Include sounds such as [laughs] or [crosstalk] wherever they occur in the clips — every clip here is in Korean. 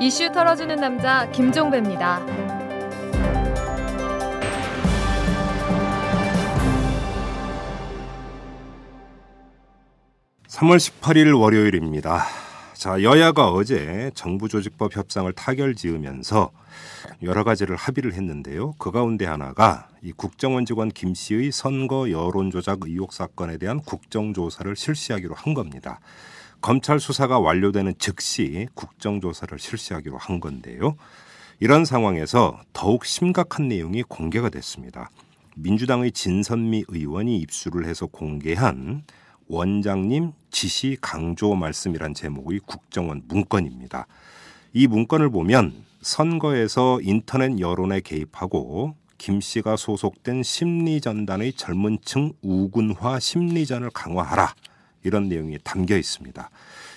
이슈 털어주는 남자 김종배입니다. 3월 18일 월요일입니다. 자, 여야가 어제 정부 조직법 협상을 타결 지으면서 여러 가지를 합의를 했는데요. 그 가운데 하나가 이 국정원 직원 김 씨의 선거 여론조작 의혹 사건에 대한 국정조사를 실시하기로 한 겁니다. 검찰 수사가 완료되는 즉시 국정조사를 실시하기로 한 건데요. 이런 상황에서 더욱 심각한 내용이 공개가 됐습니다. 민주당의 진선미 의원이 입수를 해서 공개한 원장님 지시 강조 말씀이란 제목의 국정원 문건입니다. 이 문건을 보면 선거에서 인터넷 여론에 개입하고 김 씨가 소속된 심리전단의 젊은 층 우군화 심리전을 강화하라 이런 내용이 담겨 있습니다.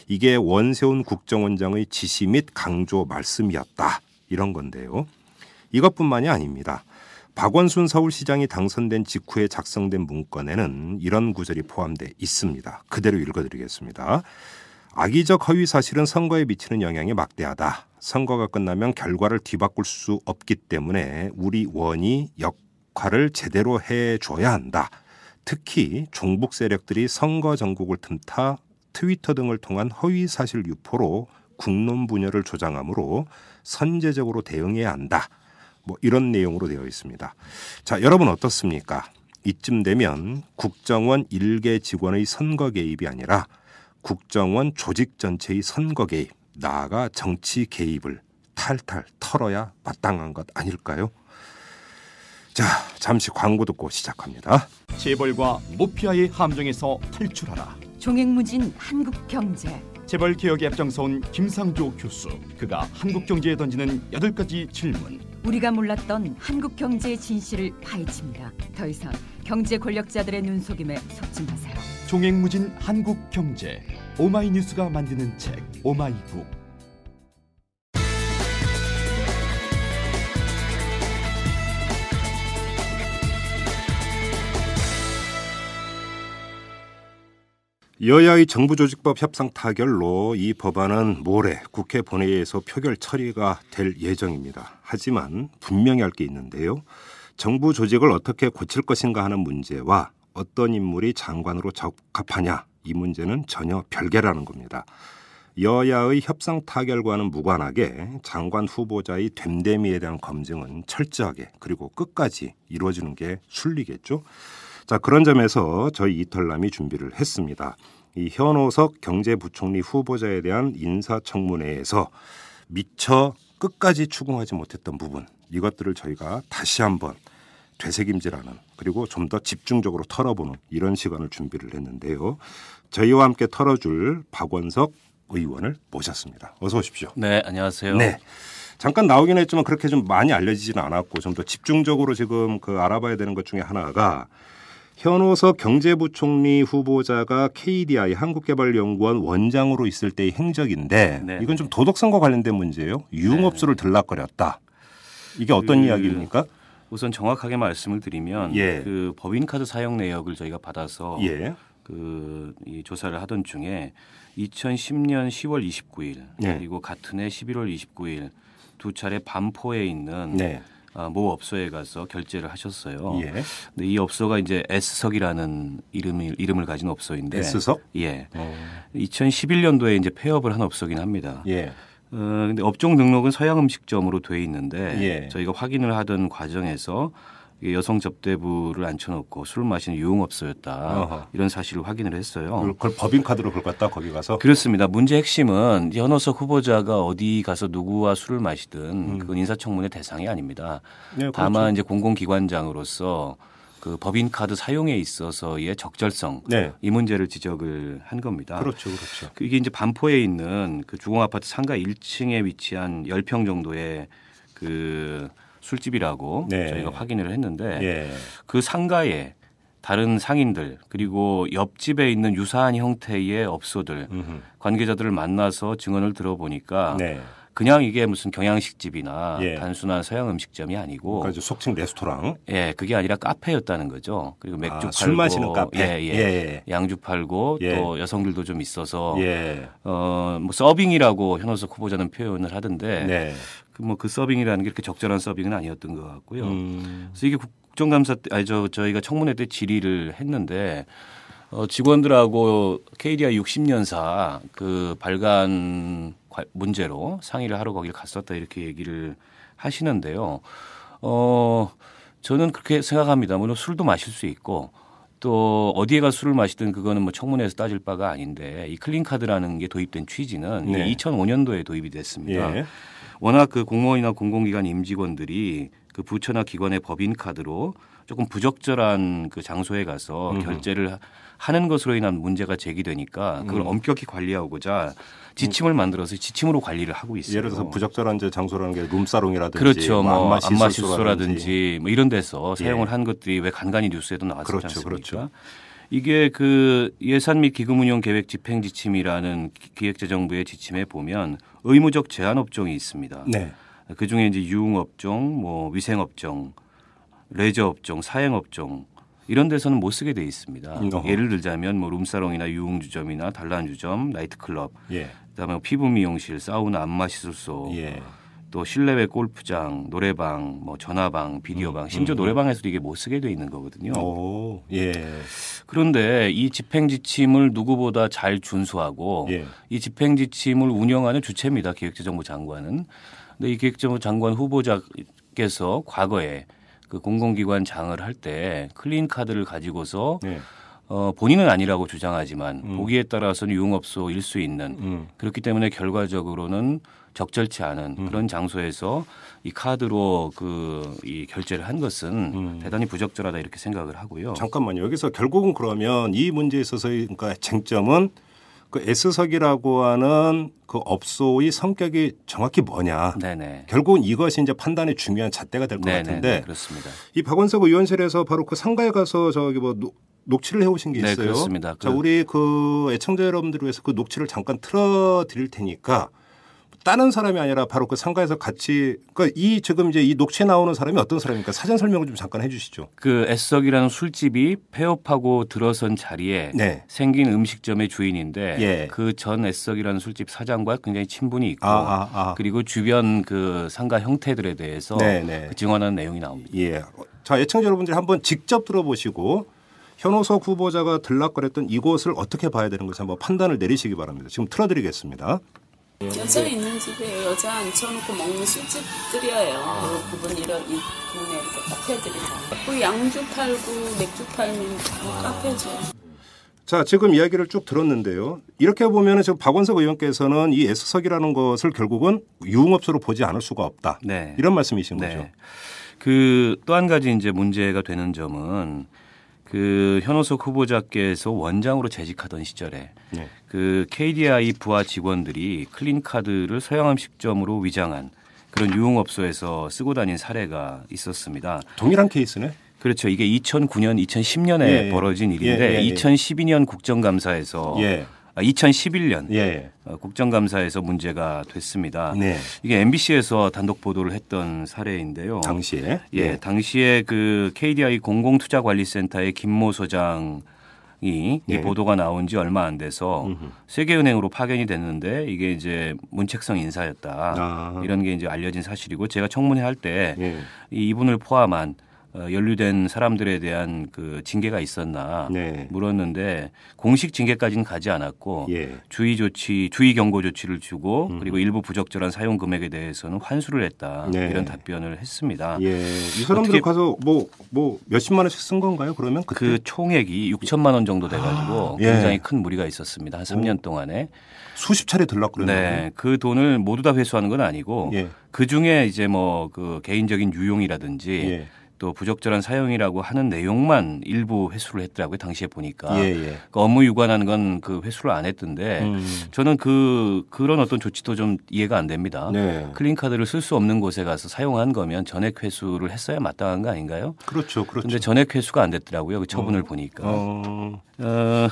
이게 원세훈 국정원장의 지시 및 강조 말씀이었다. 이런 건데요. 이것뿐만이 아닙니다. 박원순 서울시장이 당선된 직후에 작성된 문건에는 이런 구절이 포함돼 있습니다. 그대로 읽어드리겠습니다. 악의적 허위 사실은 선거에 미치는 영향이 막대하다. 선거가 끝나면 결과를 뒤바꿀 수 없기 때문에 우리 원이 역할을 제대로 해줘야 한다. 특히 종북 세력들이 선거 전국을 틈타 트위터 등을 통한 허위 사실 유포로 국론 분열을 조장하므로 선제적으로 대응해야 한다. 뭐 이런 내용으로 되어 있습니다. 자, 여러분 어떻습니까? 이쯤 되면 국정원 일개 직원의 선거 개입이 아니라 국정원 조직 전체의 선거 개입, 나아가 정치 개입을 탈탈 털어야 마땅한 것 아닐까요? 자, 잠시 광고 듣고 시작합니다. 재벌과 모피아의 함정에서 탈출하라. 종횡무진 한국 경제. 재벌 개혁에 앞장서온 김상조 교수. 그가 한국 경제에 던지는 여덟 가지 질문. 우리가 몰랐던 한국 경제의 진실을 파헤칩니다. 더 이상 경제 권력자들의 눈속임에 속지 마세요. 종횡무진 한국 경제. 오마이뉴스가 만드는 책 오마이북. 여야의 정부조직법 협상 타결로 이 법안은 모레 국회 본회의에서 표결 처리가 될 예정입니다. 하지만 분명히 할 게 있는데요. 정부 조직을 어떻게 고칠 것인가 하는 문제와 어떤 인물이 장관으로 적합하냐 이 문제는 전혀 별개라는 겁니다. 여야의 협상 타결과는 무관하게 장관 후보자의 됨됨이에 대한 검증은 철저하게 그리고 끝까지 이루어지는 게 순리겠죠. 자, 그런 점에서 저희 이탈남이 준비를 했습니다. 이 현호석 경제부총리 후보자에 대한 인사청문회에서 미처 끝까지 추궁하지 못했던 부분 이것들을 저희가 다시 한번 되새김질하는 그리고 좀 더 집중적으로 털어보는 이런 시간을 준비를 했는데요. 저희와 함께 털어줄 박원석 의원을 모셨습니다. 어서 오십시오. 네, 안녕하세요. 네. 잠깐 나오긴 했지만 그렇게 좀 많이 알려지진 않았고 좀 더 집중적으로 지금 그 알아봐야 되는 것 중에 하나가 현호석 경제부총리 후보자가 KDI 한국개발연구원 원장으로 있을 때의 행적인데 네 이건 좀 도덕성과 관련된 문제예요. 유흥업소를 네. 들락거렸다. 이게 어떤 그... 이야기입니까? 우선 정확하게 말씀을 드리면 예. 그 법인카드 사용 내역을 저희가 받아서 예. 그이 조사를 하던 중에 2010년 10월 29일 예. 그리고 같은 해 11월 29일 두 차례 반포에 있는 네. 아, 모 업소에 가서 결제를 하셨어요. 예. 근데 이 업소가 이제 S석이라는 이름을 이름을 가진 업소인데 S석? 예. 오. 어. 2011년도에 이제 폐업을 한 업소긴 합니다. 예. 어, 근데 업종 등록은 서양 음식점으로 돼 있는데 예. 저희가 확인을 하던 과정에서 여성 접대부를 앉혀놓고 술을 마시는 유흥업소였다 어허. 이런 사실을 확인을 했어요. 그걸 법인카드로 긁었다 거기 가서 그렇습니다. 문제 핵심은 현호석 후보자가 어디 가서 누구와 술을 마시든 음. 그건 인사청문회 대상이 아닙니다. 네, 그렇죠. 다만 이제 공공기관장으로서 그 법인카드 사용에 있어서의 적절성 네. 이 문제를 지적을 한 겁니다. 그렇죠, 그렇죠. 그 이게 이제 반포에 있는 그 주공 아파트 상가 1층에 위치한 10평 정도의 그 술집이라고 네. 저희가 확인을 했는데 예. 그 상가에 다른 상인들 그리고 옆집에 있는 유사한 형태의 업소들 음흠. 관계자들을 만나서 증언을 들어보니까 네. 그냥 이게 무슨 경양식집이나 예. 단순한 서양 음식점이 아니고 그러니까 속칭 레스토랑 예 그게 아니라 카페였다는 거죠 그리고 아, 맥주 아, 팔고 술 마시는 카페 예, 예. 예. 예. 양주 팔고 예. 또 여성들도 좀 있어서 예. 어뭐 서빙이라고 현호석 후보자는 표현을 하던데 네. 그뭐그 뭐 그 서빙이라는 게 이렇게 적절한 서빙은 아니었던 것 같고요. 음. 그래서 이게 국정감사 때 아니 저 저희가 청문회 때 질의를 했는데 어, 직원들하고 KDI 60년사 그 발간 문제로 상의를 하러 거기를 갔었다 이렇게 얘기를 하시는데요. 어, 저는 그렇게 생각합니다. 물론 술도 마실 수 있고 또 어디에 가 술을 마시든 그거는 뭐 청문회에서 따질 바가 아닌데 이 클린카드라는 게 도입된 취지는 네. 2005년도에 도입이 됐습니다. 예. 워낙 그 공무원이나 공공기관 임직원들이 그 부처나 기관의 법인 카드로 조금 부적절한 그 장소에 가서 음 결제를 하는 것으로 인한 문제가 제기되니까 그걸 음. 엄격히 관리하고자 지침을 만들어서 지침으로 관리를 하고 있어요. 예를 들어서 부적절한 장소라는 게 룸사롱이라든지 그렇죠. 뭐, 뭐 안마시소라든지 뭐 이런 데서 예. 사용을 예. 한 것들이 왜 간간히 뉴스에도 나왔지 그렇죠, 그렇죠, 않습니까? 그렇죠. 이게 그 예산 및 기금 운용 계획 집행 지침이라는 기획재정부의 지침에 보면 의무적 제한 업종이 있습니다. 네. 그 중에 이제 유흥 업종, 뭐 위생 업종, 레저 업종, 사행 업종 이런 데서는 못 쓰게 돼 있습니다. 어허. 예를 들자면 뭐 룸사롱이나 유흥주점이나 단란주점, 나이트클럽, 예. 그다음에 피부 미용실, 사우나, 안마 시술소, 예. 또 실내외 골프장, 노래방, 뭐 전화방, 비디오방, 음, 심지어 음, 음. 노래방에서도 이게 못 쓰게 돼 있는 거거든요. 오, 예. 그런데 이 집행 지침을 누구보다 잘 준수하고 예. 이 집행 지침을 운영하는 주체입니다. 기획재정부 장관은. 근데 이 기획재정부 장관 후보자께서 과거에 그 공공기관 장을 할 때 클린 카드를 가지고서 예. 어, 본인은 아니라고 주장하지만 음. 보기에 따라서는 유흥업소일 수 있는 음. 그렇기 때문에 결과적으로는 적절치 않은 음. 그런 장소에서 이 카드로 그 이 결제를 한 것은 음. 대단히 부적절하다 이렇게 생각을 하고요. 잠깐만요. 여기서 결국은 그러면 이 문제에 있어서의 그러니까 쟁점은 그 S석이라고 하는 그 업소의 성격이 정확히 뭐냐. 네네. 결국은 이것이 이제 판단의 중요한 잣대가 될 것 같은데. 그렇습니다. 이 박원석 의원실에서 바로 그 상가에 가서 저기 뭐 녹취를 해오신 게 네, 있어요. 네, 그렇습니다. 자, 그 우리 그 애청자 여러분들 을 위해서 그 녹취를 잠깐 틀어드릴 테니까 다른 사람이 아니라 바로 그 상가에서 같이 그러니까 이 지금 이제 이 녹취 에 나오는 사람이 어떤 사람입니까? 사전 설명을 좀 잠깐 해주시죠. 그 애석이라는 술집이 폐업하고 들어선 자리에 네. 생긴 음식점의 주인인데 예. 그전 애석이라는 술집 사장과 굉장히 친분이 있고 아, 아, 아. 그리고 주변 그 상가 형태들에 대해서 네, 네. 그 증언하는 내용이 나옵니다. 예. 자 예청자 여러분들 한번 직접 들어보시고 현호석 후보자가 들락거렸던 이곳을 어떻게 봐야 되는 것을 한번 판단을 내리시기 바랍니다. 지금 틀어드리겠습니다. 여자 있는 집에 여자 앉혀놓고 먹는 술집들이에요. 아. 그 부분 이런 이 부분에 이렇게 카페들이 다. 뭐 양주 팔고 맥주 팔면 뭐 아. 카페죠. 자, 지금 이야기를 쭉 들었는데요. 이렇게 보면 지금 박원석 의원께서는 이 S석이라는 것을 결국은 유흥업소로 보지 않을 수가 없다. 네. 이런 말씀이신 네. 거죠. 그또 한 가지 이제 문제가 되는 점은 그 현호석 후보자께서 원장으로 재직하던 시절에 네. 그 KDI 부하 직원들이 클린 카드를 서양암 식점으로 위장한 그런 유흥업소에서 쓰고 다닌 사례가 있었습니다. 동일한 케이스네. 그렇죠. 이게 2009년, 2010년에 예, 예, 벌어진 일인데 예, 예, 2012년 예. 국정감사에서 예. 2011년 아, 예. 예. 어, 국정감사에서 문제가 됐습니다. 네. 이게 MBC에서 단독 보도를 했던 사례인데요. 당시에 예, 네. 당시에 그 KDI 공공투자관리센터의 김모 소장 이이 예. 보도가 나온 지 얼마 안 돼서 음흠. 세계은행으로 파견이 됐는데 이게 이제 문책성 인사였다 아. 이런 게 이제 알려진 사실이고 제가 청문회 할때 네. 이분을 포함한 어, 연루된 사람들에 대한 그 징계가 있었나 네. 물었는데 공식 징계까지는 가지 않았고 예. 주의 조치, 주의 경고 조치를 주고 음. 그리고 일부 부적절한 사용 금액에 대해서는 환수를 했다 네. 이런 답변을 했습니다. 예. 이 사람들 가서 뭐뭐 뭐 몇십만 원씩 쓴 건가요? 그러면 그때? 그 총액이 6천만 원 정도 돼가지고 아, 예. 굉장히 큰 무리가 있었습니다. 한 3년 오. 동안에 수십 차례 들락 그랬는데 네, 그 돈을 모두 다 회수하는 건 아니고 예. 뭐 그 중에 이제 뭐 그 개인적인 유용이라든지 예. 또 부적절한 사용이라고 하는 내용만 일부 회수를 했더라고요. 당시에 보니까 예, 예. 그러니까 그 업무 유관하는건 그 회수를 안 했던데 음. 저는 그 그런 어떤 조치도 좀 이해가 안 됩니다. 네. 클린 카드를 쓸 수 없는 곳에 가서 사용한 거면 전액 회수를 했어야 마땅한 거 아닌가요? 그렇죠, 그렇죠. 근데 전액 회수가 안 됐더라고요. 그 처분을 어. 보니까. 어. 어.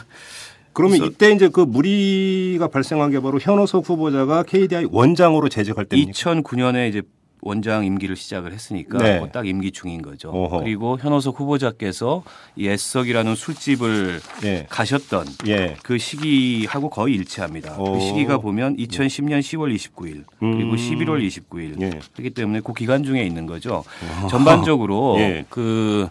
그러면 이때 이제 그 무리가 발생한 게 바로 현호석 후보자가 KDI 원장으로 재직할 때입니까? 2009년에 이제 원장 임기를 시작을 했으니까 네. 뭐 딱 임기 중인 거죠. 어허. 그리고 현호석 후보자께서 이 애석이라는 술집을 예. 가셨던 예. 그 시기하고 거의 일치합니다. 오. 그 어. 시기가 보면 2010년 10월 29일 그리고 11월 음. 29일 예. 그렇기 때문에 그 기간 중에 있는 거죠. 어허. 전반적으로 [laughs] 예. 그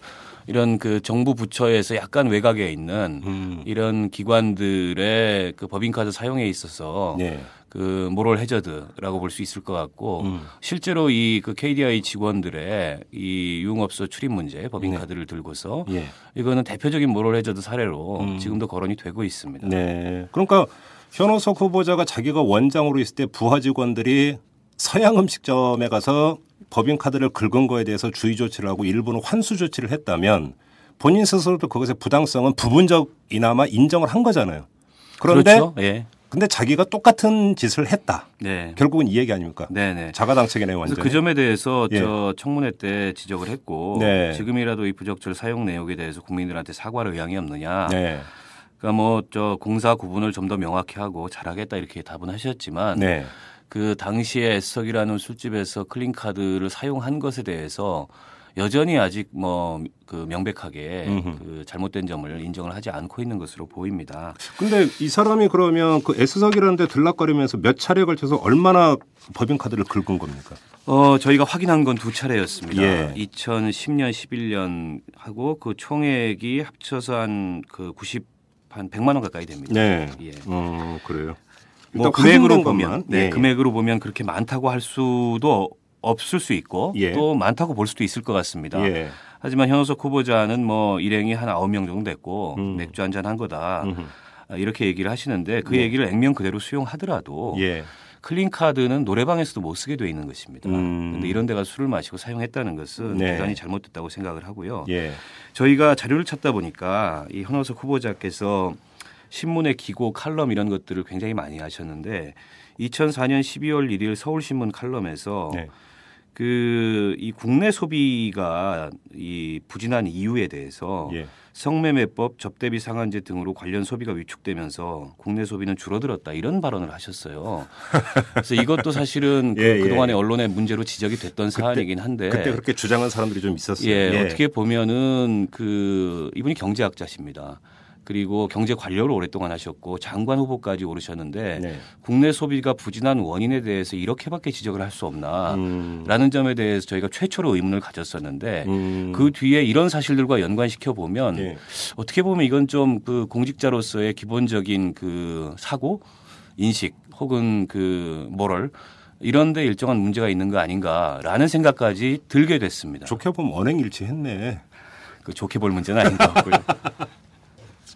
이런 그 정부 부처에서 약간 외곽에 있는 음. 이런 기관들의 그 법인카드 사용에 있어서 네. 그 모럴 해저드라고 볼 수 있을 것 같고 음. 실제로 이 그 KDI 직원들의 이 유흥업소 출입 문제 법인 네. 카드를 들고서 예. 이거는 대표적인 모럴 해저드 사례로 음. 지금도 거론이 되고 있습니다. 네. 그러니까 현호석 후보자가 자기가 원장으로 있을 때 부하 직원들이 서양 음식점에 가서 법인카드를 긁은 거에 대해서 주의 조치를 하고 일부는 환수 조치를 했다면 본인 스스로도 그것의 부당성은 부분적이나마 인정을 한 거잖아요. 그런데 그렇죠? 예. 근데 자기가 똑같은 짓을 했다. 네. 결국은 이 얘기 아닙니까? 네네. 자가당책이네요, 완전. 그 점에 대해서 예. 저 청문회 때 지적을 했고 네. 지금이라도 이 부적절 사용 내역에 대해서 국민들한테 사과를 의향이 없느냐. 네. 그러니까 뭐 저 공사 구분을 좀 더 명확히 하고 잘하겠다 이렇게 답은 하셨지만 네. 그 당시에 애석이라는 술집에서 클린카드를 사용한 것에 대해서 여전히 아직 뭐 그 명백하게 그 잘못된 점을 인정을 하지 않고 있는 것으로 보입니다. 근데 이 사람이 그러면 그 S석이라는 데 들락거리면서 몇차례 걸쳐서 얼마나 법인카드를 긁은 겁니까? 어, 저희가 확인한 건 두 차례였습니다. 예. 2010년 11년 하고 그 총액이 합쳐서 한 그 90, 한 100만 그 원 가까이 됩니다. 네. 예. 어, 그래요. 뭐 금액으로 보면 네, 예, 예. 금액으로 보면 그렇게 많다고 할 수도 없을 수 있고 예. 또 많다고 볼 수도 있을 것 같습니다. 예. 하지만 현우석 후보자는 뭐 일행이 한 아홉 명 정도 됐고 음. 맥주 한 잔 한 거다 음흠. 아, 이렇게 얘기를 하시는데 그 예. 얘기를 액면 그대로 수용하더라도 예. 클린 카드는 노래방에서도 못 쓰게 되어 있는 것입니다. 그런데 음. 이런 데가 술을 마시고 사용했다는 것은 네. 대단히 잘못됐다고 생각을 하고요. 예. 저희가 자료를 찾다 보니까 이 현우석 후보자께서 신문의 기고 칼럼 이런 것들을 굉장히 많이 하셨는데 2004년 12월 1일 서울신문 칼럼에서 네. 그이 국내 소비가 이 부진한 이유에 대해서 예. 성매매법, 접대비 상한제 등으로 관련 소비가 위축되면서 국내 소비는 줄어들었다 이런 발언을 하셨어요. 그래서 이것도 사실은 [laughs] 예, 그, 예. 그동안의 언론의 문제로 지적이 됐던 그때, 사안이긴 한데 그때 그렇게 주장한 사람들이 좀 있었어요. 예, 예. 어떻게 보면은 그 이분이 경제학자십니다. 그리고 경제 관료를 오랫동안 하셨고 장관 후보까지 오르셨는데 네. 국내 소비가 부진한 원인에 대해서 이렇게밖에 지적을 할 수 없나라는 음. 점에 대해서 저희가 최초로 의문을 가졌었는데 음. 그 뒤에 이런 사실들과 연관시켜 보면 네. 어떻게 보면 이건 좀 그 공직자로서의 기본적인 그 사고 인식 혹은 그 모럴 이런데 일정한 문제가 있는 거 아닌가라는 생각까지 들게 됐습니다. 좋게 보면 언행일치했네. 그 좋게 볼 문제는 아닌 것 같고요. [laughs]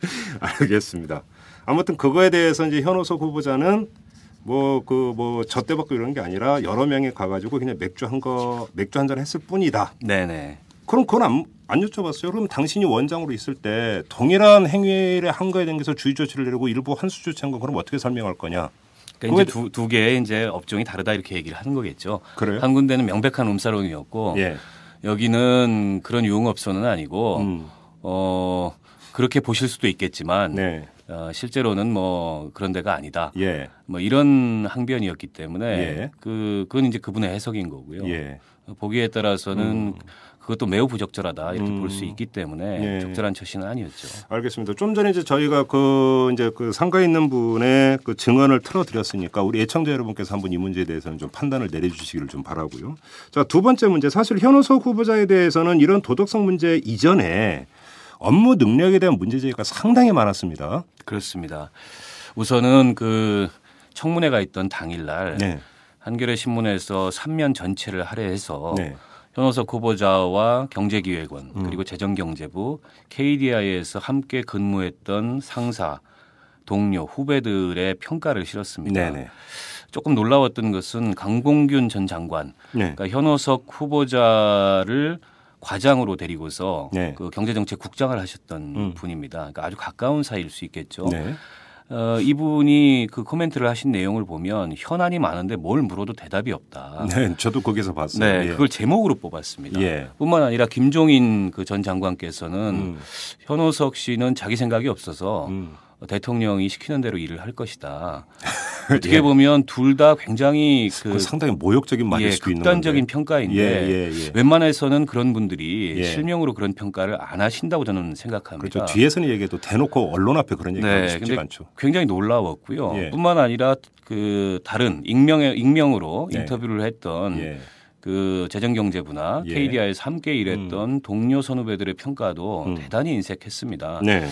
[laughs] 알겠습니다. 아무튼 그거에 대해서 이제 현호석 후보자는 뭐 그뭐 저때밖에 그 뭐 이런 게 아니라 여러 명이 가가지고 그냥 맥주 한 거 맥주 한 잔 했을 뿐이다. 네네. 그럼 그건 안, 안 여쭤봤어요. 그럼 당신이 원장으로 있을 때 동일한 행위를 한 거에 대해서 주의 조치를 내리고 일부 환수 조치한 거 그럼 어떻게 설명할 거냐? 그러니까 이제 두, 두 개의 이제 업종이 다르다 이렇게 얘기를 하는 거겠죠. 그래요? 한 군데는 명백한 음사롱이었고 예. 여기는 그런 유흥업소는 아니고 음. 어 그렇게 보실 수도 있겠지만 네. 어, 실제로는 뭐 그런 데가 아니다. 예. 뭐 이런 항변이었기 때문에 예. 그 그건 이제 그분의 해석인 거고요. 예. 보기에 따라서는 음. 그것도 매우 부적절하다 이렇게 음. 볼수 있기 때문에 예. 적절한 처신은 아니었죠. 알겠습니다. 좀 전에 이제 저희가 그 이제 그 상가에 있는 분의 그 증언을 틀어드렸으니까 우리 애청자 여러분께서 한번 이 문제에 대해서는 좀 판단을 내려주시기를 좀 바라고요. 자 두 번째 문제 사실 현우석 후보자에 대해서는 이런 도덕성 문제 이전에 업무 능력에 대한 문제 제기가 상당히 많았습니다. 그렇습니다. 우선은 그 청문회가 있던 당일날 네. 한겨레 신문에서 3면 전체를 할애해서 네. 현호석 후보자와 경제기획원 음. 그리고 재정경제부 KDI에서 함께 근무했던 상사 동료 후배들의 평가를 실었습니다. 네네. 네. 조금 놀라웠던 것은 강봉균 전 장관, 네. 그러니까 현호석 후보자를 과장으로 데리고서 네. 그 경제정책 국장을 하셨던 음. 분입니다. 그러니까 아주 가까운 사이일 수 있겠죠. 네. 어, 이분이 그 코멘트를 하신 내용을 보면 현안이 많은데 뭘 물어도 대답이 없다. 네, 저도 거기서 봤어요. 네, 예. 그걸 제목으로 뽑았습니다. 예. 뿐만 아니라 김종인 그전 장관께서는 음. 현호석 씨는 자기 생각이 없어서 음. 대통령이 시키는 대로 일을 할 것이다. [laughs] 어떻게 예. 보면 둘 다 굉장히 그, 그 상당히 모욕적인 말일 예, 수도 있는 극단적인 평가인데 예, 예, 예, 웬만해서는 그런 분들이 예. 실명으로 그런 평가를 안 하신다고 저는 생각합니다. 그렇죠. 뒤에서는 얘기해도 대놓고 언론 앞에 그런 얘기하 네, 쉽지 않죠. 굉장히 놀라웠고요. 뿐만 아니라 그 다른 익명의 익명으로 인터뷰를 했던 그 재정경제부나 예. KDI에서 함께 일했던 음. 동료 선후배들의 평가도 음. 대단히 인색했습니다. 네.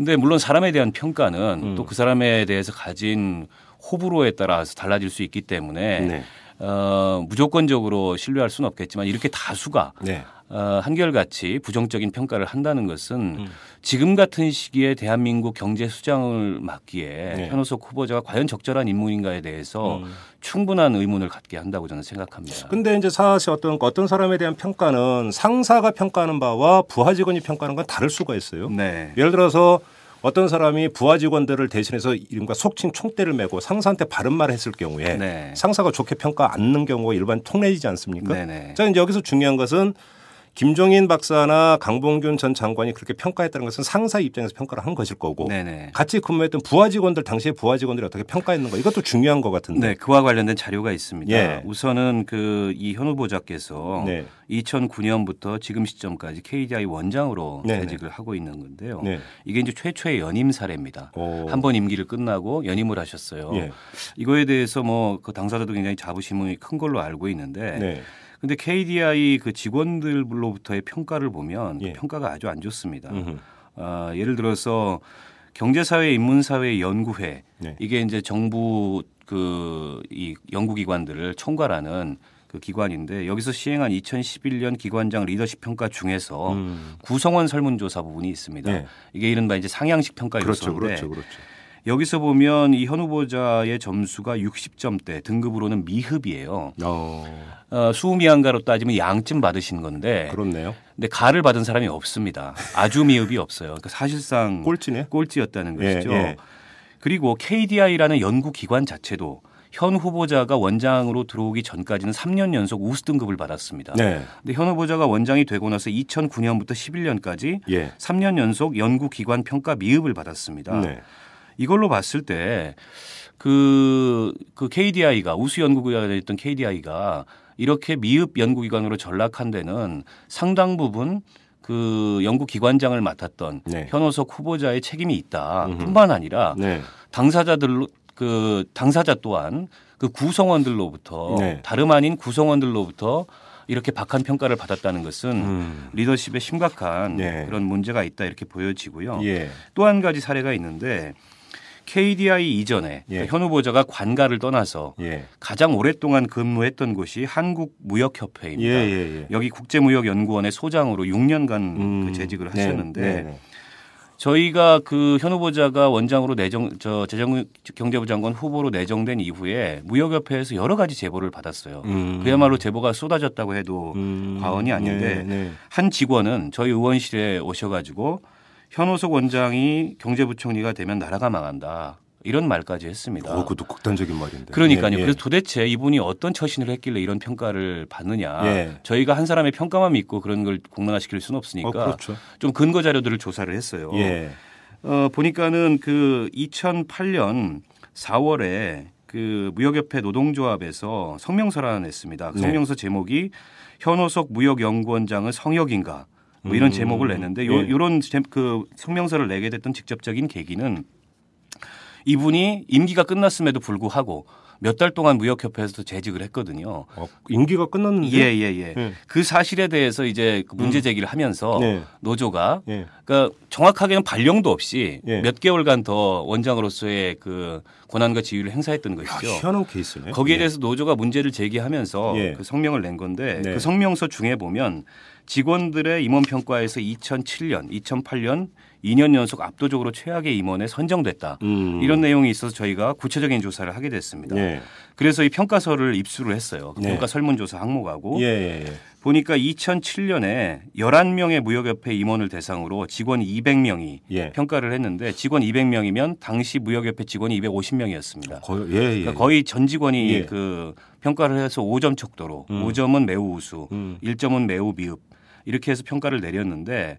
근데 물론 사람에 대한 평가는 음. 또그 사람에 대해서 가진 호불호에 따라서 달라질 수 있기 때문에 네. 어, 무조건적으로 신뢰할 수는 없겠지만 이렇게 다수가 네. 어, 한결같이 부정적인 평가를 한다는 것은 음. 지금 같은 시기에 대한민국 경제 수장을 맡기에 네. 현우석 후보자가 과연 적절한 인물인가에 대해서 음. 충분한 의문을 갖게 한다고 저는 생각합니다. 근데 이제 사실 어떤 어떤 사람에 대한 평가는 상사가 평가하는 바와 부하 직원이 평가하는 건 다를 수가 있어요. 네. 예를 들어서 어떤 사람이 부하 직원들을 대신해서 이른바 속칭 총대를 메고 상사한테 바른 말을 했을 경우에 네. 상사가 좋게 평가 않는 경우가 일반 통례이지 않습니까? 네, 네. 자, 이제 여기서 중요한 것은 김종인 박사나 강봉균 전 장관이 그렇게 평가했다는 것은 상사 입장에서 평가를 한 것일 거고 네네. 같이 근무했던 부하 직원들 당시에 부하 직원들이 어떻게 평가했는가 이것도 중요한 것 같은데. 네, 그와 관련된 자료가 있습니다. 예. 우선은 그이현 후보자께서 네. 2009년부터 지금 시점까지 KDI 원장으로 네, 네. 재직을 하고 있는 건데요. 네. 이게 이제 최초의 연임 사례입니다. 한 번 임기를 끝나고 연임을 하셨어요. 예. 이거에 대해서 뭐 그 당사자도 굉장히 자부심이 큰 걸로 알고 있는데 네. 근데 KDI 그 직원들로부터의 평가를 보면 그 예. 그 평가가 아주 안 좋습니다. 음 어, 예를 들어서 경제사회 인문사회 연구회 네. 이게 이제 정부 그 이 연구기관들을 총괄하는 그 기관인데 여기서 시행한 2011년 기관장 리더십 평가 중에서 음. 구성원 설문조사 부분이 있습니다. 네. 이게 이른바 이제 상향식 평가 요소인데 그렇죠, 그렇죠, 그렇죠. 여기서 보면 이 현 후보자의 점수가 60점대 등급으로는 미흡이에요. 어. 어, 수미양가로 따지면 양쯤 받으신 건데. 그렇네요. 근데 가를 받은 사람이 없습니다. 아주 미흡이 없어요. 그러니까 사실상 꼴찌네. 꼴찌였다는 예, 것이죠. 예, 예. 그리고 KDI라는 연구 기관 자체도 현 후보자가 원장으로 들어오기 전까지는 3년 연속 우수 등급을 받았습니다. 네. 근데 현 후보자가 원장이 되고 나서 2009년부터 11년까지 예. 3년 연속 연구기관 평가 미흡을 받았습니다. 네. 이걸로 봤을 때 그, 그 KDI가 우수연구기관이있던 KDI가 이렇게 미흡 연구기관으로 전락한 데는 상당 부분 그 연구기관장을 맡았던 네. 현호석 후보자의 책임이 있다 뿐만 아니라 네. 당사자들로 그 당사자 또한 그 구성원들로부터 네. 다름 아닌 구성원들로부터 이렇게 박한 평가를 받았다는 것은 음. 리더십에 심각한 네. 그런 문제가 있다 이렇게 보여지고요. 예. 또한 가지 사례가 있는데 KDI 이전에 예. 그러니까 현 후보자가 관가를 떠나서 예. 가장 오랫동안 근무했던 곳이 한국무역협회입니다. 예, 예, 예, 여기 국제무역연구원의 소장으로 6년간 그 음, 그 재직을 네, 하셨는데 네, 네. 저희가 그 현 후보자가 원장으로 내정 저 재정경제부 장관 후보로 내정된 이후에 무역협회에서 여러 가지 제보를 받았어요. 음. 그야말로 제보가 쏟아졌다고 해도 음. 과언이 아닌데 네, 네. 한 직원은 저희 의원실에 오셔가지고 현호석 원장이 경제부총리가 되면 나라가 망한다. 이런 말까지 했습니다. 어, 그것도 극단적인 말인데. 그러니까요. 예, 예. 그래서 도대체 이분이 어떤 처신을 했길래 이런 평가를 받느냐. 예. 저희가 한 사람의 평가만 믿고 그런 걸 공론화시킬 수는 없으니까 어, 그렇죠. 좀 근거 자료들을 조사를 했어요. 예. 어, 보니까는 그 2008년 4월에 그 무역협회 노동조합에서 성명서를 하나 냈습니다. 그 네. 성명서 제목이 현호석 무역연구원장은 성역인가 뭐 이런 제목을 음. 냈는데 요, 예. 요런 그 성명서를 내게 됐던 직접적인 계기는 이분이 임기가 끝났음에도 불구하고 몇 달 동안 무역협회에서 도 재직을 했거든요. 어, 임기가 끝났는데 예예예. 예, 예. 예, 그 사실에 대해서 이제 그 문제 음. 제기를 하면서 네. 노조가 그러니까 정확하게는 발령도 없이 몇 개월간 더 원장으로서의 그 권한과 지위를 행사했던 것이죠. 야, 아, 희한한 케이스네. 거기에 대해서 노조가 문제를 제기하면서 그 성명을 낸 건데 네. 그 성명서 중에 보면 직원들의 임원 평가에서 2007년, 2008년 2년 연속 압도적으로 최악의 임원에 선정됐다. 음. 이런 내용이 있어서 저희가 구체적인 조사를 하게 됐습니다. 예. 그래서 이 평가서를 입수를 했어요. 그 예. 평가 예. 설문조사 항목하고 예. 예, 예. 보니까 2007년에 11명의 무역협회 임원을 대상으로 직원 200명이 평가를 했는데 직원 200명이면 당시 무역협회 직원이 250명이었습니다. 거의, 그러니까 거의 전 직원이 그 평가를 해서 5점 척도로 음. 5점은 매우 우수, 음. 1점은 매우 미흡, 이렇게 해서 평가를 내렸는데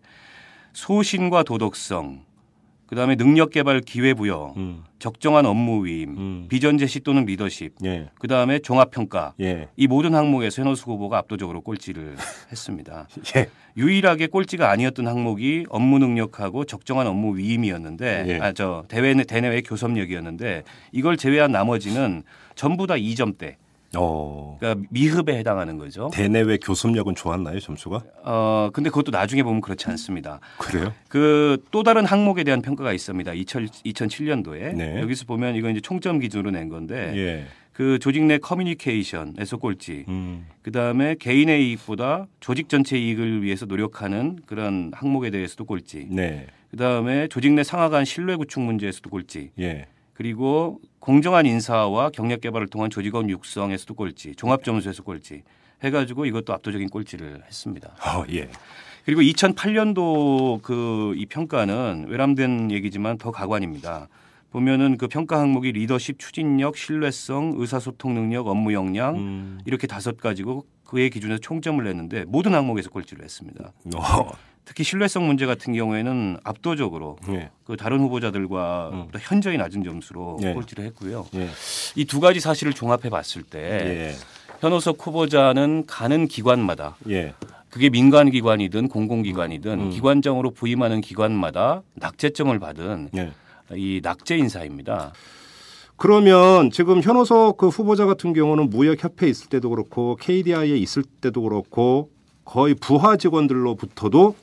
소신과 도덕성 그다음에 능력 개발 기회 부여, 음. 적정한 업무 위임, 음. 비전 제시 또는 리더십, 예. 그다음에 종합 평가 예. 이 모든 항목에서 현호수 후보가 압도적으로 꼴찌를 [laughs] 했습니다. 예. 유일하게 꼴찌가 아니었던 항목이 업무 능력하고 적정한 업무 위임이었는데, 예. 아저대회 대내외 교섭력이었는데 이걸 제외한 나머지는 전부 다 2점대. 어. 그러니까 미흡에 해당하는 거죠. 대내외 교섭력은 좋았나요 점수가? 어 근데 그것도 나중에 보면 그렇지 않습니다. 그래요? 그 또 다른 항목에 대한 평가가 있습니다. 2000, 2007년도에 네. 여기서 보면 이건 이제 총점 기준으로 낸 건데 예. 그 조직 내 커뮤니케이션에서 꼴찌, 음. 그 다음에 개인의 이익보다 조직 전체 이익을 위해서 노력하는 그런 항목에 대해서도 꼴찌, 네. 그 다음에 조직 내 상하 간 신뢰 구축 문제에서도 꼴찌, 예. 그리고 공정한 인사와 경력 개발을 통한 조직원 육성에서도 꼴찌, 종합 점수에서 꼴찌 해가지고 이것도 압도적인 꼴찌를 했습니다. 어, 예. 그리고 2008년도 그 이 평가는 외람된 얘기지만 더 가관입니다. 보면은 그 평가 항목이 리더십, 추진력, 신뢰성, 의사소통 능력, 업무 역량 음. 이렇게 다섯 가지고 그의 기준에서 총점을 냈는데 모든 항목에서 꼴찌를 했습니다. 어. 특히 신뢰성 문제 같은 경우에는 압도적으로 예. 그 다른 후보자들과 음. 또 현저히 낮은 점수로 예. 꼴찌를 했고요. 예. 이두 가지 사실을 종합해 봤을 때 예. 현호석 후보자는 가는 기관마다 예. 그게 민간 기관이든 공공기관이든 음. 음. 기관장으로 부임하는 기관마다 낙제점을 받은 이 낙제 인사입니다. 그러면 지금 현호석 그 후보자 같은 경우는 무역협회 있을 때도 그렇고 KDI에 있을 때도 그렇고 거의 부하 직원들로부터도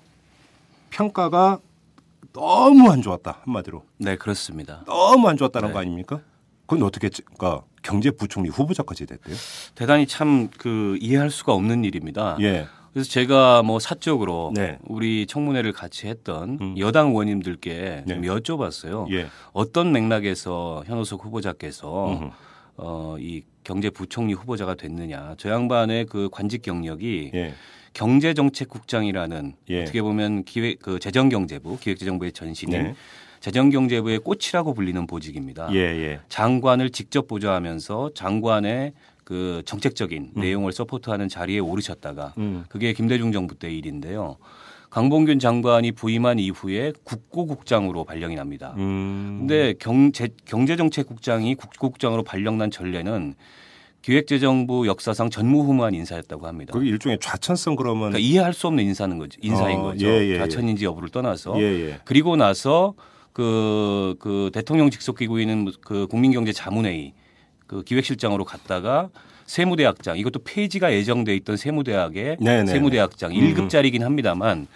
평가가 너무 안 좋았다 한마디로. 네 그렇습니다. 너무 안 좋았다는 네. 거 아닙니까? 그건 어떻게 그러니까 경제부총리 후보자까지 됐대요? 대단히 참그 이해할 수가 없는 일입니다. 예. 그래서 제가 뭐 사적으로 네. 우리 청문회를 같이 했던 음. 여당 의원님들께 네. 좀 여쭤봤어요. 예. 어떤 맥락에서 현호석 후보자께서 어, 이 경제부총리 후보자가 됐느냐. 저 양반의 그 관직 경력이 예. 경제정책국장이라는 예. 어떻게 보면 기획 그 재정경제부 기획재정부의 전신인 네. 재정경제부의 꽃이라고 불리는 보직입니다. 예, 예. 장관을 직접 보좌하면서 장관의 그 정책적인 음. 내용을 서포트하는 자리에 오르셨다가 음. 그게 김대중 정부 때 일인데요. 강봉균 장관이 부임한 이후에 국고국장으로 발령이 납니다. 음. 근데 경제 경제정책국장이 국고국장으로 발령난 전례는 기획재정부 역사상 전무후무한 인사였다고 합니다. 그게 일종의 좌천성 그러면 그러니까 이해할 수 없는 인사는 거죠. 인사인 어, 거죠. 예, 예, 예. 좌천인지 여부를 떠나서 예, 예. 그리고 나서 그, 그 대통령 직속기구인 은그 국민경제자문회의 그 기획실장으로 갔다가 세무대학장 이것도 페이지가 예정돼 있던 세무대학의 네네 네, 네. 세무대학장 1급 음, 음. 자리긴 합니다만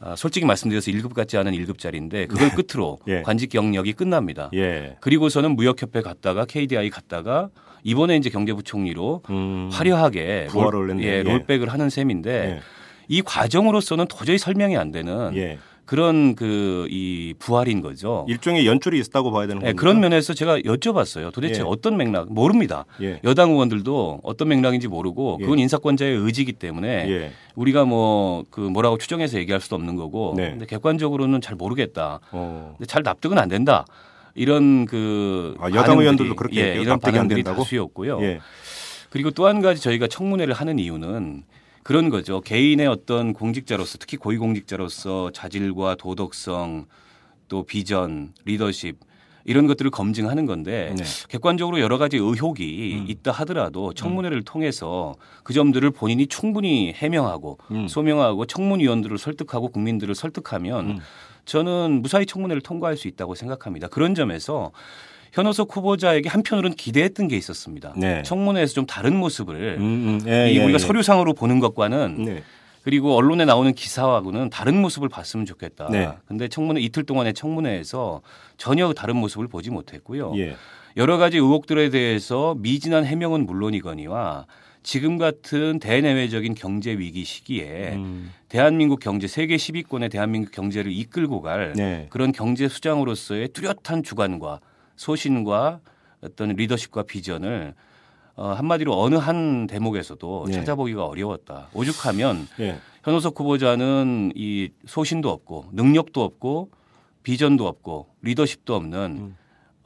아, 솔직히 말씀드려서 1급 같지 않은 1급 자리인데 그걸 네. 끝으로 예. 관직 경력이 끝납니다. 예. 그리고서는 무역협회 갔다가 KDI 갔다가 이번에 이제 경제부총리로 음. 화려하게 롤, 예, 예, 롤백을 예. 하는 셈인데 예. 이 과정으로서는 도저히 설명이 안 되는 예. 그런 그 이 부활인 거죠. 일종의 연출이 있었다고 봐야 되는 거죠. 예, 그런 면에서 제가 여쭤봤어요. 도대체 예. 어떤 맥락 모릅니다. 예. 여당 의원들도 어떤 맥락인지 모르고 예. 그건 인사권자의 의지이기 때문에 우리가 뭐 그 뭐라고 추정해서 얘기할 수도 없는 거고 네. 근데 객관적으로는 잘 모르겠다. 어. 근데 잘 납득은 안 된다. 이런 그 아, 여당 의원들도 그렇게 예, 이런 반응들이 다수였고요. 예. 그리고 또 한 가지 저희가 청문회를 하는 이유는 그런 거죠. 개인의 어떤 공직자로서 특히 고위공직자로서 자질과 도덕성 또 비전, 리더십 이런 것들을 검증하는 건데 네. 객관적으로 여러 가지 의혹이 음. 있다 하더라도 음. 청문회를 음. 통해서 그 점들을 본인이 충분히 해명하고 음. 소명하고 청문위원들을 설득하고 국민들을 설득하면 음. 저는 무사히 청문회를 통과할 수 있다고 생각합니다. 그런 점에서 현호석 후보자에게 한편으론 기대했던 게 있었습니다. 네. 청문회에서 좀 다른 모습을 음, 음. 예, 이 예, 우리가 예. 서류상으로 보는 것과는 네. 그리고 언론에 나오는 기사하고는 다른 모습을 봤으면 좋겠다. 네. 근데 청문회 이틀 동안의 청문회에서 전혀 다른 모습을 보지 못했고요. 예. 여러 가지 의혹들에 대해서 미진한 해명은 물론이거니와 지금 같은 대내외적인 경제 위기 시기에 음. 대한민국 경제 세계 10위권의 대한민국 경제를 이끌고 갈 네. 그런 경제 수장으로서의 뚜렷한 주관과 소신과 어떤 리더십과 비전을 어, 한마디로 어느 한 대목에서도 네. 찾아보기가 어려웠다. 오죽하면 네. 현호석 후보자는 이 소신도 없고 능력도 없고 비전도 없고 리더십도 없는 음.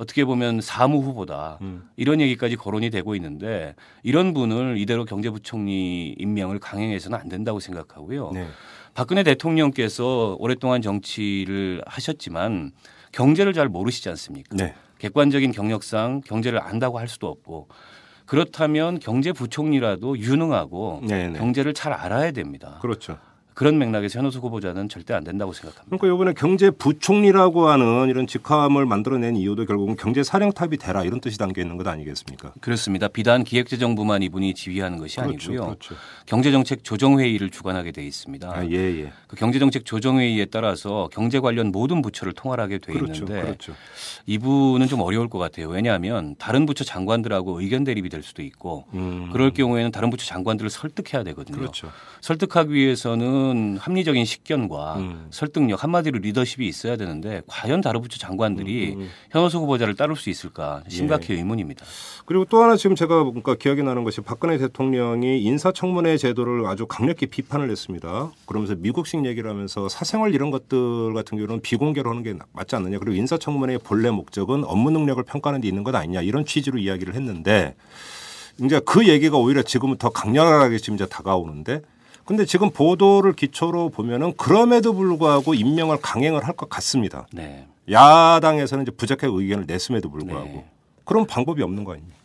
어떻게 보면 사무 후보다 음. 이런 얘기까지 거론이 되고 있는데 이런 분을 이대로 경제부총리 임명을 강행해서는 안 된다고 생각하고요. 네. 박근혜 대통령께서 오랫동안 정치를 하셨지만 경제를 잘 모르시지 않습니까? 네. 객관적인 경력상 경제를 안다고 할 수도 없고 그렇다면 경제부총리라도 유능하고 네네. 네. 경제를 잘 알아야 됩니다. 그렇죠. 그런 맥락에서 현우수 후보자는 절대 안 된다고 생각합니다. 그러니까 이번에 경제부총리라고 하는 이런 직함을 만들어낸 이유도 결국은 경제사령탑이 되라 이런 뜻이 담겨 있는 것 아니겠습니까? 그렇습니다. 비단 기획재정부만 이분이 지휘하는 것이 그렇죠, 아니고요. 그렇죠. 경제정책 조정회의를 주관하게 돼 있습니다. 아, 예, 예. 그 경제정책 조정회의에 따라서 경제 관련 모든 부처를 통할하게 돼 그렇죠, 있는데 그렇죠. 이분은 좀 어려울 것 같아요. 왜냐하면 다른 부처 장관들하고 의견 대립이 될 수도 있고 음. 그럴 경우에는 다른 부처 장관들을 설득해야 되거든요. 그렇죠. 설득하기 위해서는 때로는 합리적인 식견과 음. 설득력 한마디로 리더십이 있어야 되는데 과연 다루부처 장관들이 음. 음. 현호석 후보자를 따를 수 있을까 예. 심각히 예. 의문입니다. 그리고 또 하나 지금 제가 그러 기억이 나는 것이 박근혜 대통령이 인사청문회 제도를 아주 강력히 비판을 했습니다. 그러면서 미국식 얘기를 하면서 사생활 이런 것들 같은 경우는 비공개로 하는 게 맞지 않느냐. 그리고 인사청문회의 본래 목적은 업무 능력을 평가하는 데 있는 것 아니냐 이런 취지로 이야기를 했는데 이제 그 얘기가 오히려 지금은 더 강렬하게 지금 이제 다가오는데 근데 지금 보도를 기초로 보면은 그럼에도 불구하고 임명을 강행을 할 것 같습니다. 네. 야당에서는 이제 부적격 의견을 냈음에도 불구하고 네. 그런 방법이 없는 거 아닙니까?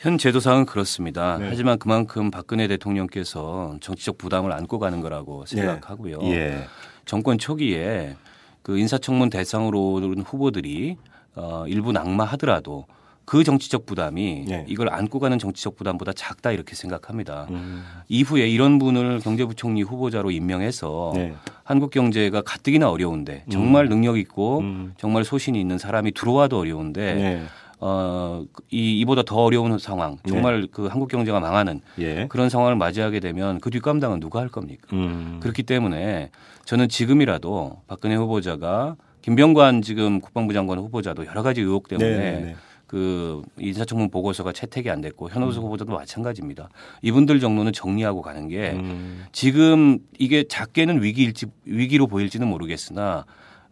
현 제도상은 그렇습니다. 네. 하지만 그만큼 박근혜 대통령께서 정치적 부담을 안고 가는 거라고 네. 생각하고요. 예. 정권 초기에 그 인사청문 대상으로 오른 후보들이 어, 일부 낙마하더라도 그 정치적 부담이 네. 이걸 안고 가는 정치적 부담보다 작다 이렇게 생각합니다. 음. 이후에 이런 분을 경제부총리 후보자로 임명해서 네. 한국 경제가 가뜩이나 어려운데 정말 음. 능력 있고 음. 정말 소신이 있는 사람이 들어와도 어려운데 네. 어, 이, 이보다 더 어려운 상황, 네. 정말 네. 그 한국 경제가 망하는 예. 그런 상황을 맞이하게 되면 그 뒷감당은 누가 할 겁니까? 음. 그렇기 때문에 저는 지금이라도 박근혜 후보자가 김병관 지금 국방부 장관 후보자도 여러 가지 의혹 때문에 네네네. 네, 네. 그 인사청문 보고서가 채택이 안 됐고 현호석 음. 후보자도 마찬가지입니다. 이분들 정도는 정리하고 가는 게 음. 지금 이게 작게는 위기일지 위기로 보일지는 모르겠으나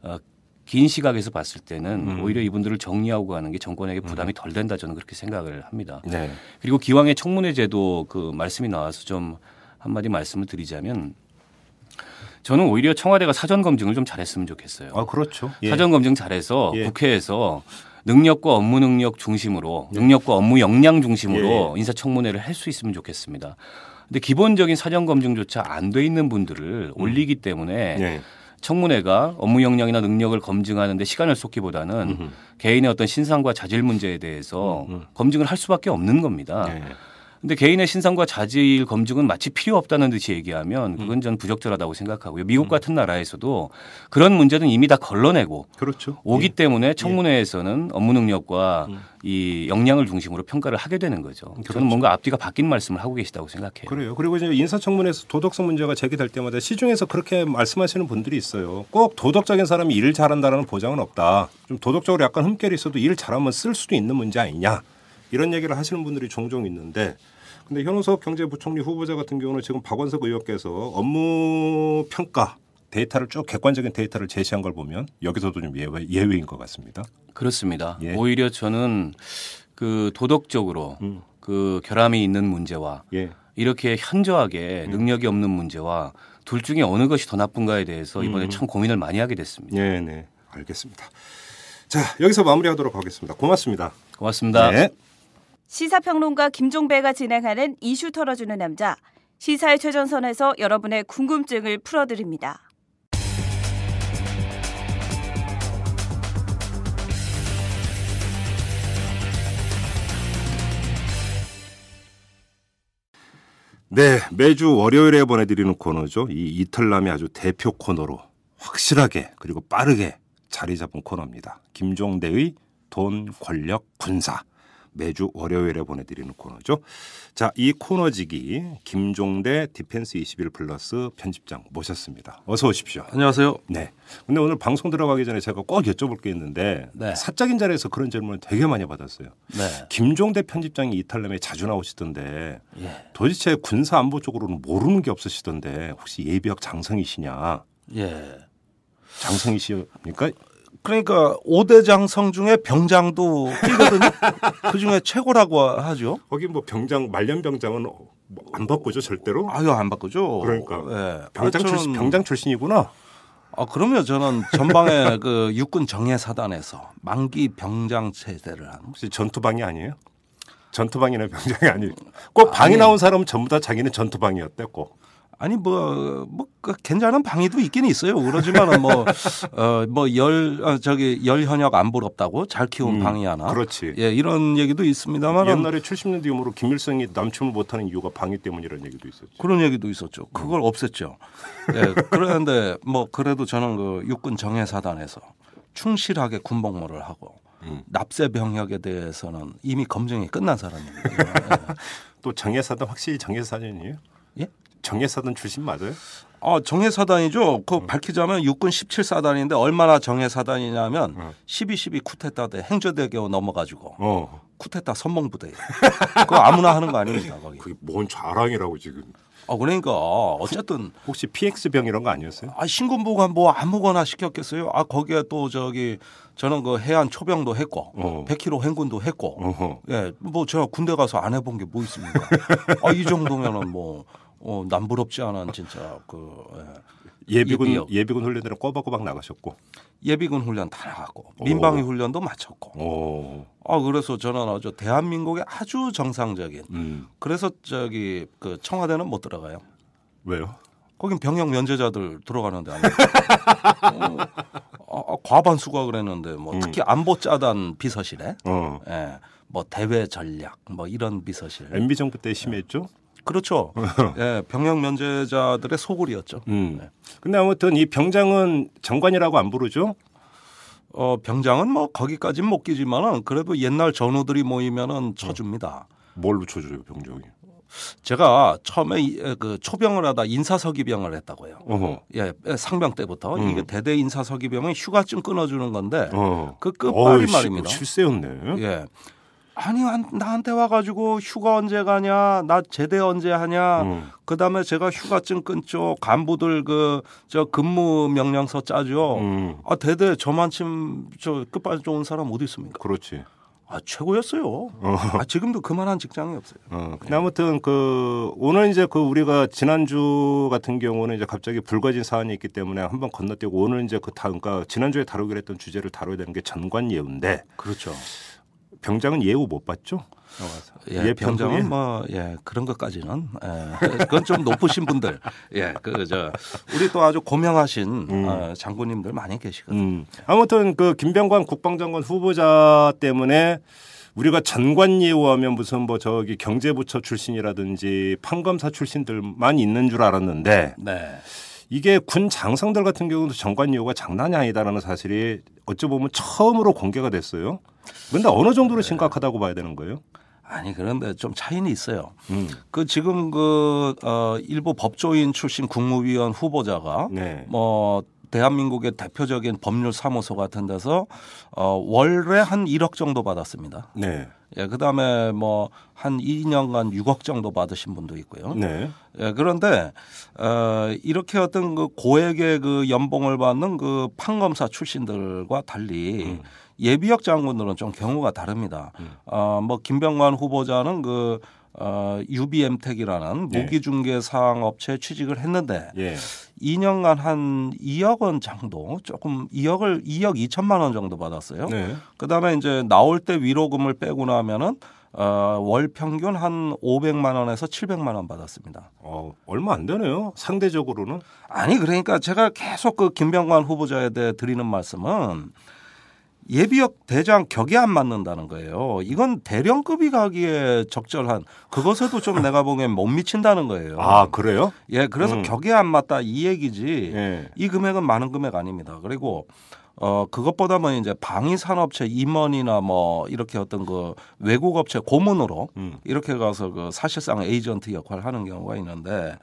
어, 긴 시각에서 봤을 때는 음. 오히려 이분들을 정리하고 가는 게 정권에게 음. 부담이 덜 된다 저는 그렇게 생각을 합니다. 네. 그리고 기왕의 청문회 제도 그 말씀이 나와서 좀 한마디 말씀을 드리자면 저는 오히려 청와대가 사전 검증을 좀 잘했으면 좋겠어요. 아 그렇죠. 예. 사전 검증 잘해서 예. 국회에서 능력과 업무 능력 중심으로 네. 능력과 업무 역량 중심으로 예. 예. 인사청문회를 할 수 있으면 좋겠습니다. 근데 기본적인 사전 검증조차 안 돼 있는 분들을 음. 올리기 때문에 예. 청문회가 업무 역량이나 능력을 검증하는데 시간을 쏟기보다는 음흠. 개인의 어떤 신상과 자질 문제에 대해서 음흠. 검증을 할 수밖에 없는 겁니다. 예. 예. 근데 개인의 신상과 자질 검증은 마치 필요 없다는 듯이 얘기하면 음. 그건 전 부적절하다고 생각하고요. 미국 음. 같은 나라에서도 그런 문제는 이미 다 걸러내고 그렇죠. 오기 예. 때문에 예. 청문회에서는 업무 능력과 음. 이 역량을 중심으로 평가를 하게 되는 거죠. 그렇죠. 저는 뭔가 앞뒤가 바뀐 말씀을 하고 계시다고 생각해요. 그래요. 그리고 이제 인사청문회에서 도덕성 문제가 제기될 때마다 시중에서 그렇게 말씀하시는 분들이 있어요. 꼭 도덕적인 사람이 일을 잘한다라는 보장은 없다. 좀 도덕적으로 약간 흠결이 있어도 일을 잘하면 쓸 수도 있는 문제 아니냐. 이런 얘기를 하시는 분들이 종종 있는데 근데 현우석 경제부총리 후보자 같은 경우는 지금 박원석 의원께서 업무 평가 데이터를 쭉 객관적인 데이터를 제시한 걸 보면 여기서도 좀 예외, 예외인 것 같습니다. 그렇습니다. 예. 오히려 저는 그 도덕적으로 음. 그 결함이 있는 문제와 예. 이렇게 현저하게 음. 능력이 없는 문제와 둘 중에 어느 것이 더 나쁜가에 대해서 이번에 음. 참 고민을 많이 하게 됐습니다. 네, 네. 알겠습니다. 자, 여기서 마무리하도록 하겠습니다. 고맙습니다. 고맙습니다. 네. 시사평론가 김종배가 진행하는 이슈 털어주는 남자. 시사의 최전선에서 여러분의 궁금증을 풀어드립니다. 네, 매주 월요일에 보내드리는 코너죠. 이 이틀남이 아주 대표 코너로 확실하게 그리고 빠르게 자리 잡은 코너입니다. 김종대의 돈, 권력, 군사. 매주 월요일에 보내드리는 코너죠. 자, 이 코너지기 김종대 디펜스 21 플러스 편집장 모셨습니다. 어서 오십시오. 안녕하세요. 네. 근데 오늘 방송 들어가기 전에 제가 꼭 여쭤볼 게 있는데 네. 사적인 자리에서 그런 질문을 되게 많이 받았어요. 네. 김종대 편집장이 이탈남에 자주 나오시던데 예. 도대체 군사 안보 쪽으로는 모르는 게 없으시던데 혹시 예비역 장성이시냐? 예. 장성이십니까? 그러니까 오대장성 중에 병장도 끼거든요. [laughs] 그 중에 최고라고 하죠. 거기 뭐 병장 말년 병장은 안 바꾸죠 절대로. 아유 안 바꾸죠. 그러니까 네. 병장 출신 병장 출신이구나. 아 그러면 저는 전방에 [laughs] 그 육군 정예 사단에서 만기 병장 체제를 한. 혹시 전투방이 아니에요? 전투방이나 병장이 아니에요. 아, 꼭 방이 아니. 나온 사람은 전부 다 자기는 전투방이었대 꼭. 아니 뭐뭐 뭐, 뭐 그 괜찮은 방위도 있긴 있어요. 그러지만은 뭐어 뭐열 [laughs] 어, 저기 열 현역 안 부럽다고 잘 키운 음, 방위 하나. 그렇지. 예 이런 얘기도 있습니다만 옛날에 70년대 유머로 김일성이 남침을 못하는 이유가 방위 때문이라는 얘기도 있었죠. 그런 얘기도 있었죠. 음. 그걸 음. 없앴죠. 예 [laughs] 그런데 뭐 그래도 저는 그 육군 정예사단에서 충실하게 군복무를 하고 음. 납세 병역에 대해서는 이미 검증이 끝난 사람입니다. [laughs] 예. 또 정예사단 확실히 정예사단이에요? 예? 정예사단 출신 맞아요? 어, 정예사단이죠. 그 음. 밝히자면 육군 17사단인데 얼마나 정예사단이냐면 음. 12, 12 쿠데타 때 행저대교 넘어가지고 어. 쿠데타 선봉부대. 그거 아무나 하는 거 아닙니다. 거기. 그게 뭔 자랑이라고 지금. 아 그러니까 어쨌든 혹시 PX 병 이런 거 아니었어요? 아 신군부가 뭐 아무거나 시켰겠어요? 아 거기에 또 저기 저는 그 해안 초병도 했고 어. 100km 행군도 했고 예뭐 제가 군대 가서 안 해본 게 뭐 있습니까? 아이 정도면은 뭐 어, 남부럽지 않은 진짜 그 예. 비군 예비역. 예비군 훈련들은 꼬박꼬박 나가셨고 예비군 훈련 다 나갔고 민방위 훈련도 마쳤고. 오. 아 그래서 저는 아주 대한민국의 아주 정상적인. 음. 그래서 저기 그 청와대는 못 들어가요. 왜요? 거긴 병역 면제자들 들어가는데 안니요 어, 아, 과반수가 그랬는데 뭐 음. 특히 안보 짜단 비서실에 어. 예, 뭐 대외 전략 뭐 이런 비서실. MB 정부 때 심했죠? 예. 그렇죠. [laughs] 예, 병역 면제자들의 소굴이었죠. 음. 네. 근데 아무튼 이 병장은 정관이라고 안 부르죠? 어, 병장은 뭐 거기까진 못 끼지만은 그래도 옛날 전우들이 모이면은 쳐줍니다. 어. 뭘로 쳐줘요, 병장이? 제가 처음에 그 초병을 하다 인사서기병을 했다고요. 어허. 예, 상병 때부터 음. 이게 대대 인사서기병은 휴가증 끊어주는 건데 어허. 그 끝발이 말입니다. 실세였네. 예. 아니 한, 나한테 와가지고 휴가 언제 가냐 나 제대 언제 하냐 음. 그다음에 제가 휴가증 끊죠 간부들 그 저 근무 명령서 짜죠 음. 아 대대 저만큼 저 끝까지 좋은 사람 어디 있습니까 그렇지 아 최고였어요 어. 아 지금도 그만한 직장이 없어요 어. 네. 아무튼 그 오늘 이제 그 우리가 지난주 같은 경우는 이제 갑자기 불거진 사안이 있기 때문에 한번 건너뛰고 오늘 이제 그 다음 그러니까 지난주에 다루기로 했던 주제를 다뤄야 되는 게 전관 예우인데 그렇죠. 병장은 예우 못 봤죠? 예, 예 병장은 뭐예 그런 것까지는 예, 그건 좀 높으신 분들 예그저 우리 또 아주 고명하신 음. 어, 장군님들 많이 계시거든요. 음. 아무튼 그 김병관 국방장관 후보자 때문에 우리가 전관예우하면 무슨 뭐 저기 경제부처 출신이라든지 판검사 출신들만 있는 줄 알았는데 네. 이게 군 장성들 같은 경우도 전관예우가 장난이 아니다라는 사실이 어찌 보면 처음으로 공개가 됐어요. 근데 어느 정도로 네. 심각하다고 봐야 되는 거예요? 아니 그런데 네, 좀 차이는 있어요. 음. 그 지금 그 어, 일부 법조인 출신 국무위원 후보자가 네. 뭐 대한민국의 대표적인 법률 사무소 같은 데서 어, 월에 한 1억 정도 받았습니다. 네. 예, 그다음에 뭐한 2년간 6억 정도 받으신 분도 있고요. 네. 예, 그런데 어, 이렇게 어떤 그 고액의 그 연봉을 받는 그 판검사 출신들과 달리 음. 예비역 장군들은 좀 경우가 다릅니다. 음. 어, 뭐 김병관 후보자는 그 어, u b m 텍이라는 예. 무기중개사항 업체에 취직을 했는데 예. 2년간 한 2억 원 정도 조금 2억을 2억 2천만 원 정도 받았어요. 네. 그다음에 이제 나올 때 위로금을 빼고 나면은 어, 월 평균 한 500만 원에서 700만 원 받았습니다. 어, 얼마 안 되네요. 상대적으로는. 아니 그러니까 제가 계속 그 김병관 후보자에 대해 드리는 말씀은 예비역 대장 격에 안 맞는다는 거예요. 이건 대령급이 가기에 적절한 그것에도 좀 내가 보기엔 못 미친다는 거예요. 아 그래요? 예, 그래서 음. 격에 안 맞다 이 얘기지. 예. 이 금액은 많은 금액 아닙니다. 그리고 어 그것보다는 이제 방위 산업체 임원이나 뭐 이렇게 어떤 그 외국 업체 고문으로 음. 이렇게 가서 그 사실상 에이전트 역할을 하는 경우가 있는데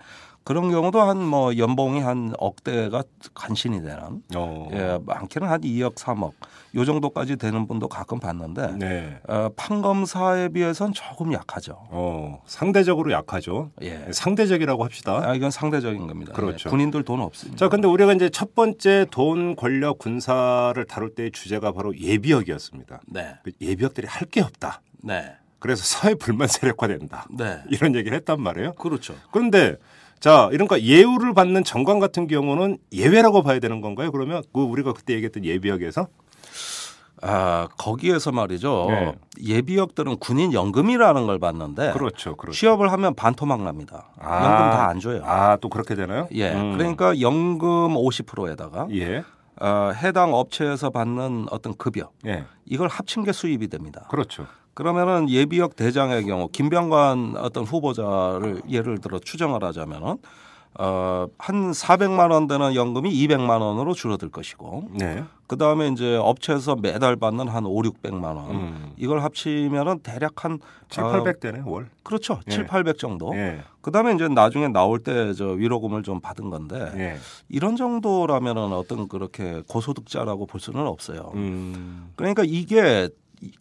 그런 경우도 한 뭐 연봉이 한 억대가 간신히 되는 어. 예, 많게는 한 2억 3억 요 정도까지 되는 분도 가끔 봤는데 네. 어, 판검사에 비해선 조금 약하죠. 어, 상대적으로 약하죠. 예. 상대적이라고 합시다. 아, 이건 상대적인 겁니다. 그렇죠. 예, 군인들 돈 없습니다. 자, 근데 우리가 이제 첫 번째 돈, 권력, 군사를 다룰 때의 주제가 바로 예비역이었습니다. 네. 그 예비역들이 할 게 없다. 네. 그래서 사회 불만 세력화된다. 네. 이런 얘기를 했단 말이에요. 그렇죠. 그런데 자, 이런거 예우를 받는 정관 같은 경우는 예외라고 봐야 되는 건가요? 그러면 그 우리가 그때 얘기했던 예비역에서 아 거기에서 말이죠 네. 예비역들은 군인 연금이라는 걸 받는데 그렇죠, 그렇죠. 취업을 하면 반토막 납니다. 아, 연금 다 안 줘요. 아또 그렇게 되나요? 예. 음. 그러니까 연금 50%에다가 예. 어, 해당 업체에서 받는 어떤 급여 예. 이걸 합친 게 수입이 됩니다. 그렇죠. 그러면은 예비역 대장의 경우 김병관 어떤 후보자를 예를 들어 추정을 하자면은 어한 400만 원 되는 연금이 200만 원으로 줄어들 것이고 네. 그다음에 이제 업체에서 매달 받는 한 5, 600만 원. 음. 이걸 합치면은 대략 한 7, 800 어, 되네, 월. 그렇죠. 예. 7, 800 정도. 예. 그다음에 이제 나중에 나올 때 저 위로금을 좀 받은 건데 예. 이런 정도라면은 어떤 그렇게 고소득자라고 볼 수는 없어요. 음. 그러니까 이게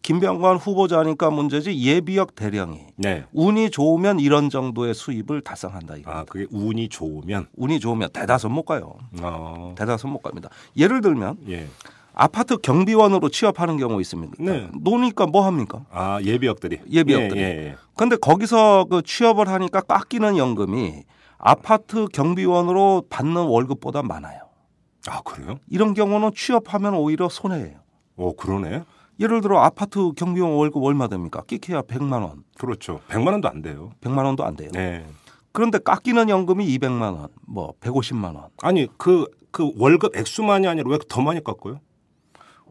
김병관 후보자니까 문제지 예비역 대령이 네. 운이 좋으면 이런 정도의 수입을 달성한다 이거니다아 그게 운이 좋으면 운이 좋으면 대다수 못 가요. 어. 대다수 못 갑니다. 예를 들면 예. 아파트 경비원으로 취업하는 경우 있습니다. 네. 노니까 뭐 합니까? 아 예비역들이 예비역들이. 그런데 예, 예, 예. 거기서 그 취업을 하니까 깎이는 연금이 아파트 경비원으로 받는 월급보다 많아요. 아 그래요? 이런 경우는 취업하면 오히려 손해예요. 어 그러네. 예를 들어 아파트 경비원 월급 얼마 됩니까? 끼켜야 100만 원. 그렇죠. 100만 원도 안 돼요. 100만 원도 안 돼요. 네. 그런데 깎이는 연금이 200만 원, 뭐 150만 원. 아니 그그 그 월급 액수만이 아니라 왜 더 많이 깎고요?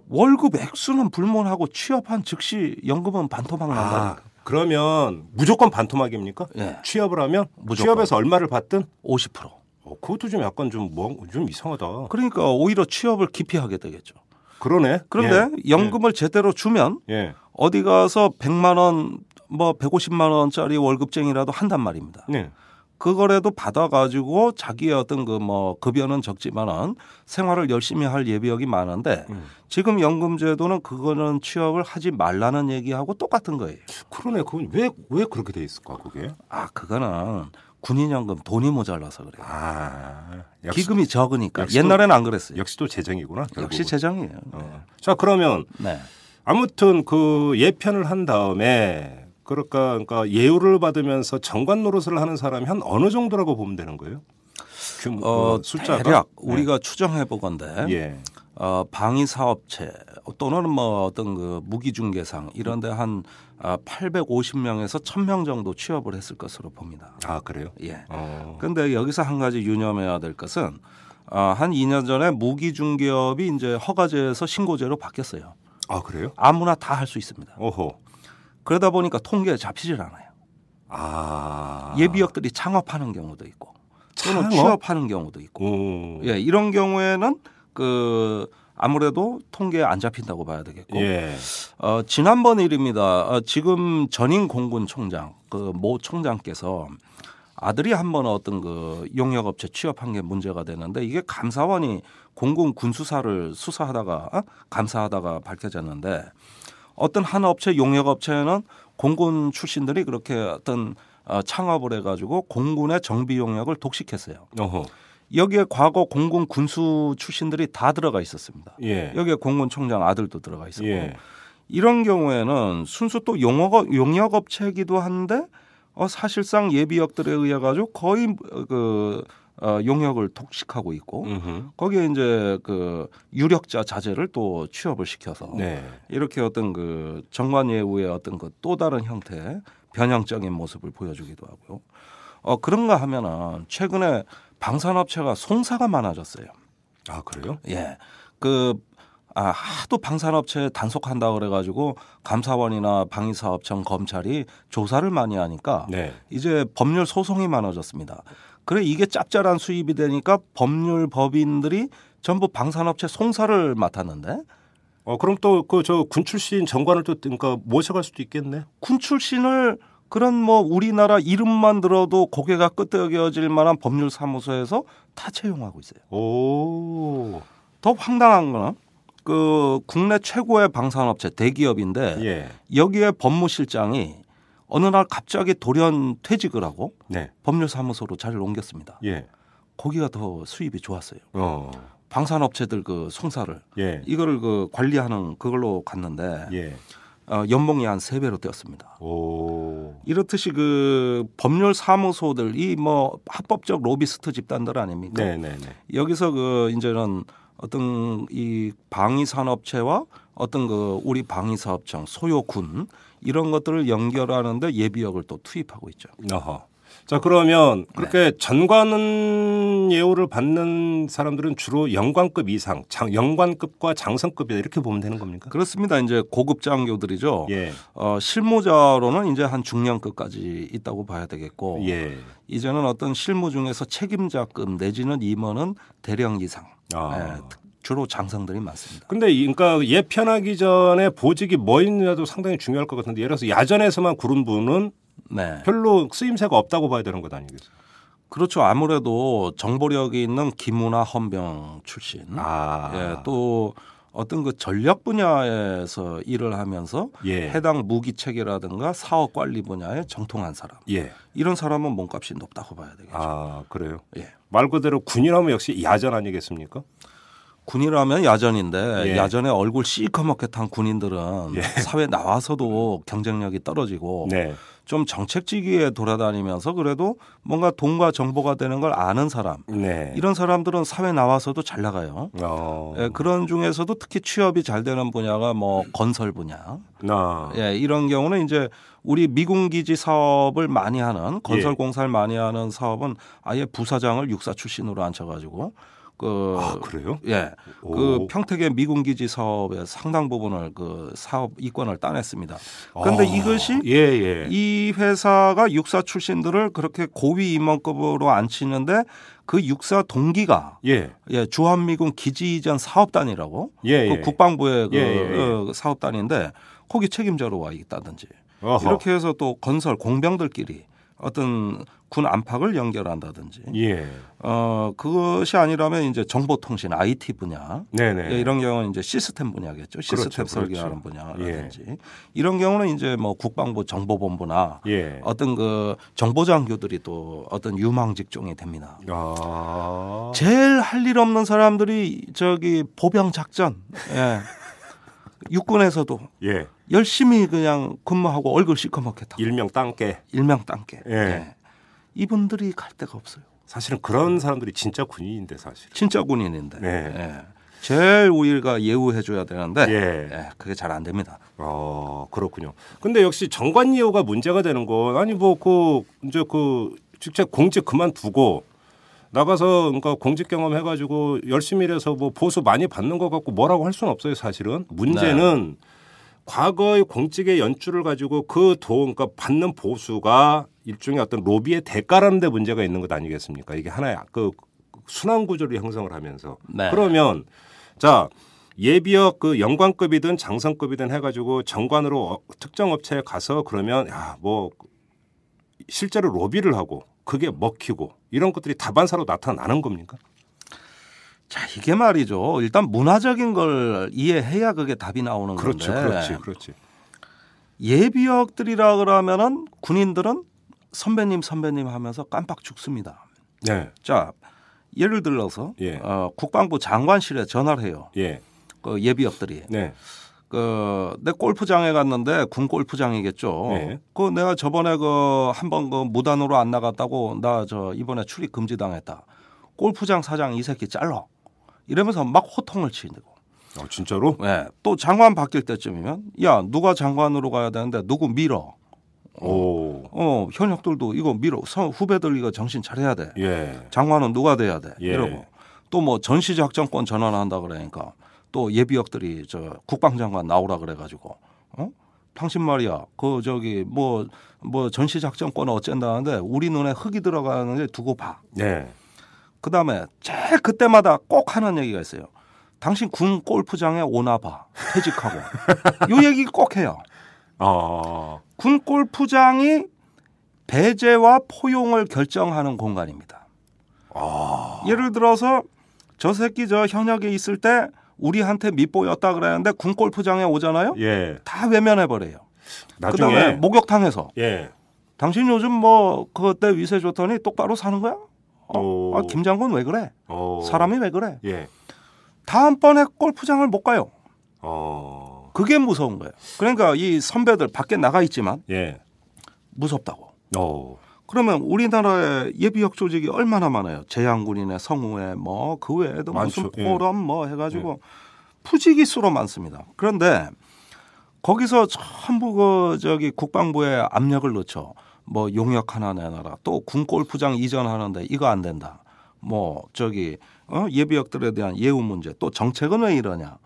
월급 액수는 불문하고 취업한 즉시 연금은 반토막 난다. 아, 그러면 무조건 반토막입니까? 네. 취업을 하면 무조건. 취업에서 얼마를 받든 50%. 어, 그것도 좀 약간 좀뭐좀 뭐, 좀 이상하다. 그러니까 오히려 취업을 기피하게 되겠죠. 그러네. 그런데 예. 연금을 예. 제대로 주면 예. 어디 가서 100만 원, 뭐 150만 원짜리 월급쟁이라도 한단 말입니다. 예. 그거라도 받아가지고 자기의 어떤 그 뭐 급여는 적지만은 생활을 열심히 할 예비역이 많은데 음. 지금 연금제도는 그거는 취업을 하지 말라는 얘기하고 똑같은 거예요. 그러네. 그건 왜, 왜 그렇게 돼 있을까, 그게? 아, 그거는 군인연금 돈이 모자라서 그래요. 아, 역시, 기금이 적으니까 역시 옛날에는 안 그랬어요. 역시 또 재정이구나. 결국은. 역시 재정이에요. 네. 어. 자 그러면 네. 아무튼 그 예편을 한 다음에 그러니까, 그러니까 예우를 받으면서 정관 노릇을 하는 사람이 한 어느 정도라고 보면 되는 거예요? 규 그 뭐 어, 숫자가 대략 네. 우리가 추정해 보건데 예. 어, 방위 사업체 또는 뭐 어떤 그 무기 중개상 이런데 한 850명에서 아, 1000명 정도 취업을 했을 것으로 봅니다. 아 그래요? 예. 그런데 어. 여기서 한 가지 유념해야 될 것은 어, 한 2년 전에 무기중개업이 이제 허가제에서 신고제로 바뀌었어요. 아 그래요? 아무나 다 할 수 있습니다. 오호. 그러다 보니까 통계에 잡히질 않아요. 아 예비역들이 창업하는 경우도 있고 또는 창업? 취업하는 경우도 있고 오. 예 이런 경우에는 그 아무래도 통계에 안 잡힌다고 봐야 되겠고 예. 어, 지난번 일입니다. 어, 지금 전임 공군 총장 그 모 총장께서 아들이 한번 어떤 그 용역업체 취업한 게 문제가 되는데 이게 감사원이 공군 군수사를 수사하다가 어? 감사하다가 밝혀졌는데 어떤 한 업체 용역업체는 공군 출신들이 그렇게 어떤 어, 창업을 해가지고 공군의 정비 용역을 독식했어요. 어허. 여기에 과거 공군 군수 출신들이 다 들어가 있었습니다. 예. 여기에 공군 총장 아들도 들어가 있었고 예. 이런 경우에는 순수 또 용역 용역 업체이기도 한데 어, 사실상 예비역들에 의해 가지고 거의 어, 그 어, 용역을 독식하고 있고 으흠. 거기에 이제 그 유력자 자제를 또 취업을 시켜서 네. 이렇게 어떤 그 정관 예우의 어떤 그 또 다른 형태의 변형적인 모습을 보여주기도 하고요. 어 그런가 하면은 최근에 방산업체가 송사가 많아졌어요. 아 그래요? 예. 그 아, 하도 방산업체 단속한다 그래가지고 감사원이나 방위사업청 검찰이 조사를 많이 하니까 네. 이제 법률 소송이 많아졌습니다. 그래 이게 짭짤한 수입이 되니까 법률 법인들이 전부 방산업체 송사를 맡았는데. 어 그럼 또 그 저 군 출신 정관을 또 그러니까 모셔갈 수도 있겠네. 군 출신을 그런 뭐 우리나라 이름만 들어도 고개가 끄덕여질 만한 법률 사무소에서 다 채용하고 있어요. 오. 더 황당한 거는 그 국내 최고의 방산업체 대기업인데 예. 여기에 법무실장이 어느 날 갑자기 돌연 퇴직을 하고 네. 법률사무소로 자리를 옮겼습니다. 예. 거기가 더 수입이 좋았어요. 어. 방산업체들 그 송사를 예. 이거를 그 관리하는 그걸로 갔는데 예. 어, 연봉이 한3배로 뛰었습니다. 오. 이렇듯이 그 법률 사무소들이 뭐 합법적 로비스트 집단들 아닙니까? 네네네. 네, 네. 여기서 그 이제는 어떤 이 방위 산업체와 어떤 그 우리 방위 사업청 소요군 이런 것들을 연결하는데 예비역을 또 투입하고 있죠. 어허. 자 그러면 네. 그렇게 네. 전관 은 예우를 받는 사람들은 주로 영관급 이상, 장, 영관급과 장성급이다 이렇게 보면 되는 겁니까? 그렇습니다. 이제 고급 장교들이죠. 예. 어, 실무자로는 이제 한중년급까지 있다고 봐야 되겠고 예. 이제는 어떤 실무 중에서 책임자급 내지는 임원은 대령 이상. 아. 예, 주로 장성들이 많습니다. 근데 그러니까 예편하기 전에 보직이 뭐 있느냐도 상당히 중요할 것 같은데 예를 들어서 야전에서만 구른 분은 네. 별로 쓰임새가 없다고 봐야 되는 것 아니겠어요? 그렇죠. 아무래도 정보력이 있는 김문화 헌병 출신. 아. 예, 또 어떤 그 전략 분야에서 일을 하면서 예. 해당 무기 체계라든가 사업 관리 분야에 정통한 사람. 예. 이런 사람은 몸값이 높다고 봐야 되겠죠. 아, 그래요? 예. 말 그대로 군인하면 역시 야전 아니겠습니까? 군이라면 야전인데 예. 야전에 얼굴 시커멓게 탄 군인들은 예. 사회 나와서도 경쟁력이 떨어지고 네. 좀 정책지기에 돌아다니면서 그래도 뭔가 돈과 정보가 되는 걸 아는 사람 네. 이런 사람들은 사회 나와서도 잘 나가요. 어. 예, 그런 중에서도 특히 취업이 잘 되는 분야가 뭐 건설 분야. 아. 예, 이런 경우는 이제 우리 미군기지 사업을 많이 하는 건설 예. 공사를 많이 하는 사업은 아예 부사장을 육사 출신으로 앉혀가지고 그 아, 그래요? 예. 그 오. 그 평택의 미군 기지 사업의 상당 부분을 그 사업 이권을 따냈습니다. 아. 그런데 아. 이것이 예, 예. 이 회사가 육사 출신들을 그렇게 고위 임원급으로 앉히는데 그 육사 동기가 예. 예 주한미군 기지 이전 사업단이라고 예, 그 예. 국방부의 그 예, 예, 어, 사업단인데 거기 책임자로 와 있다든지 어허. 이렇게 해서 또 건설 공병들끼리 어떤 군 안팎을 연결한다든지 예. 어 그것이 아니라면 이제 정보통신 IT 분야 네네. 예, 이런 경우는 이제 시스템 분야겠죠 시스템 그렇죠, 설계하는 그렇죠. 분야라든지 예. 이런 경우는 이제 뭐 국방부 정보본부나 예. 어떤 그 정보장교들이 또 어떤 유망 직종이 됩니다. 아. 제일 할 일 없는 사람들이 저기 보병 작전 예. [laughs] 육군에서도 예. 열심히 그냥 근무하고 얼굴 시커멓게 타 일명 땅깨 일명 땅깨 예. 예. 이분들이 갈 데가 없어요. 사실은 그런 사람들이 진짜 군인인데 사실. 진짜 군인인데. 네. 예. 제일 우리가 예우해줘야 되는데 예. 예 그게 잘 안 됩니다. 어 그렇군요. 근데 역시 정관 예우가 문제가 되는 건 아니 뭐그 이제 그 직접 공직 그만두고 나가서 그러니까 공직 경험 해가지고 열심히 일해서 뭐 보수 많이 받는 것 같고 뭐라고 할 수는 없어요 사실은 문제는 네. 과거의 공직의 연출을 가지고 그 돈, 그러니까 받는 보수가 일종의 어떤 로비의 대가라는 데 문제가 있는 것 아니겠습니까? 이게 하나의 그 순환 구조를 형성을 하면서 네. 그러면 자 예비역 그연관급이든 장성급이든 해가지고 정관으로 어, 특정 업체에 가서 그러면 야뭐 실제로 로비를 하고 그게 먹히고 이런 것들이 다반사로 나타나는 겁니까? 자 이게 말이죠. 일단 문화적인 걸 이해해야 그게 답이 나오는 그렇죠, 건데. 그렇죠, 그렇지, 그렇지. 예비역들이라 그러면은 군인들은 선배님 선배님 하면서 깜빡 죽습니다. 네. 자 예를 들어서 예. 어, 국방부 장관실에 전화를 해요. 예. 그 예비역들이. 네. 그내 골프장에 갔는데 군 골프장이겠죠. 네. 그 내가 저번에 그 한 번 그 무단으로 안 나갔다고 나 저 이번에 출입 금지 당했다. 골프장 사장 이 새끼 잘라. 이러면서 막 호통을 치고. 아 진짜로? 네. 또 장관 바뀔 때쯤이면 야 누가 장관으로 가야 되는데 누구 밀어. 어, 오. 어, 현역들도 이거 밀어 후배들 이거 정신 차려야 돼. 예. 장관은 누가 돼야 돼. 예. 이러고 또 뭐전시작전권 전환한다 그러니까 또 예비역들이 저 국방장관 나오라 그래가지고 어? 당신 말이야 그 저기 뭐 뭐 전시작전권 어쩐다는데 우리 눈에 흙이 들어가는게 두고 봐. 네. 예. 그 다음에 제일 그때마다 꼭 하는 얘기가 있어요. 당신 군 골프장에 오나 봐 퇴직하고 [laughs] 요 얘기 꼭 해요. 어. 아. 군 골프장이 배제와 포용을 결정하는 공간입니다. 어. 예를 들어서 저 새끼 저 현역에 있을 때 우리한테 밉보였다 그랬는데 군 골프장에 오잖아요. 예. 다 외면해 버려요. 그다음에 목욕탕에서 예. 당신 요즘 뭐 그때 위세 좋더니 똑바로 사는 거야? 어, 아, 김장군 왜 그래? 오. 사람이 왜 그래? 예. 다음번에 골프장을 못 가요. 어. 그게 무서운 거예요. 그러니까 이 선배들 밖에 나가 있지만 예. 무섭다고. 오. 어. 그러면 우리나라의 예비역 조직이 얼마나 많아요. 재향군인의 성우회 뭐그 외에도 많죠. 무슨 예. 포럼 예. 뭐 해가지고 예. 푸지기수로 많습니다. 그런데 거기서 전부 그 저기 국방부에 압력을 넣죠. 뭐 용역 하나 내놔라. 또군 골프장 이전하는데 이거 안 된다. 뭐 저기 어? 예비역들에 대한 예우 문제 또 정책은 왜 이러냐.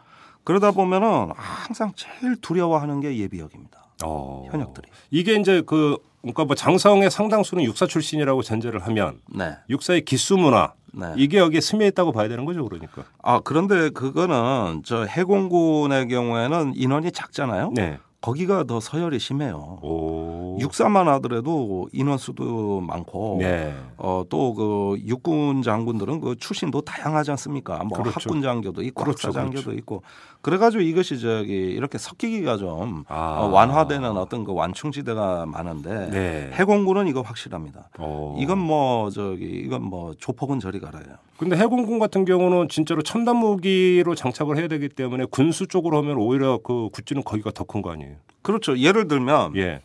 그러다 보면은 항상 제일 두려워하는 게 예비역입니다. 어. 현역들이. 이게 이제 그 그러니까 뭐 장성의 상당수는 육사 출신이라고 전제를 하면 네. 육사의 기수 문화 네. 이게 여기에 스며 있다고 봐야 되는 거죠, 그러니까. 아 그런데 그거는 저 해공군의 경우에는 인원이 작잖아요. 네. 거기가 더 서열이 심해요. 오. 육사만 하더라도 인원 수도 많고 네. 어또 그 육군 장군들은 그 출신도 다양하지 않습니까? 뭐 그렇죠. 학군 장교도 있고 그렇죠, 학사 장교도 그렇죠. 있고 그래가지고 이것이 저기 이렇게 섞이기가 좀 아. 어, 완화되는 어떤 그 완충지대가 많은데 네. 해공군은 이거 확실합니다. 오. 어. 이건 뭐 저기 이건 뭐 조폭은 저리 가라요. 근데 해공군 같은 경우는 진짜로 첨단 무기로 장착을 해야 되기 때문에 군수 쪽으로 하면 오히려 그 굿즈는 거기가 더 큰 거 아니에요? 그렇죠. 예를 들면 예.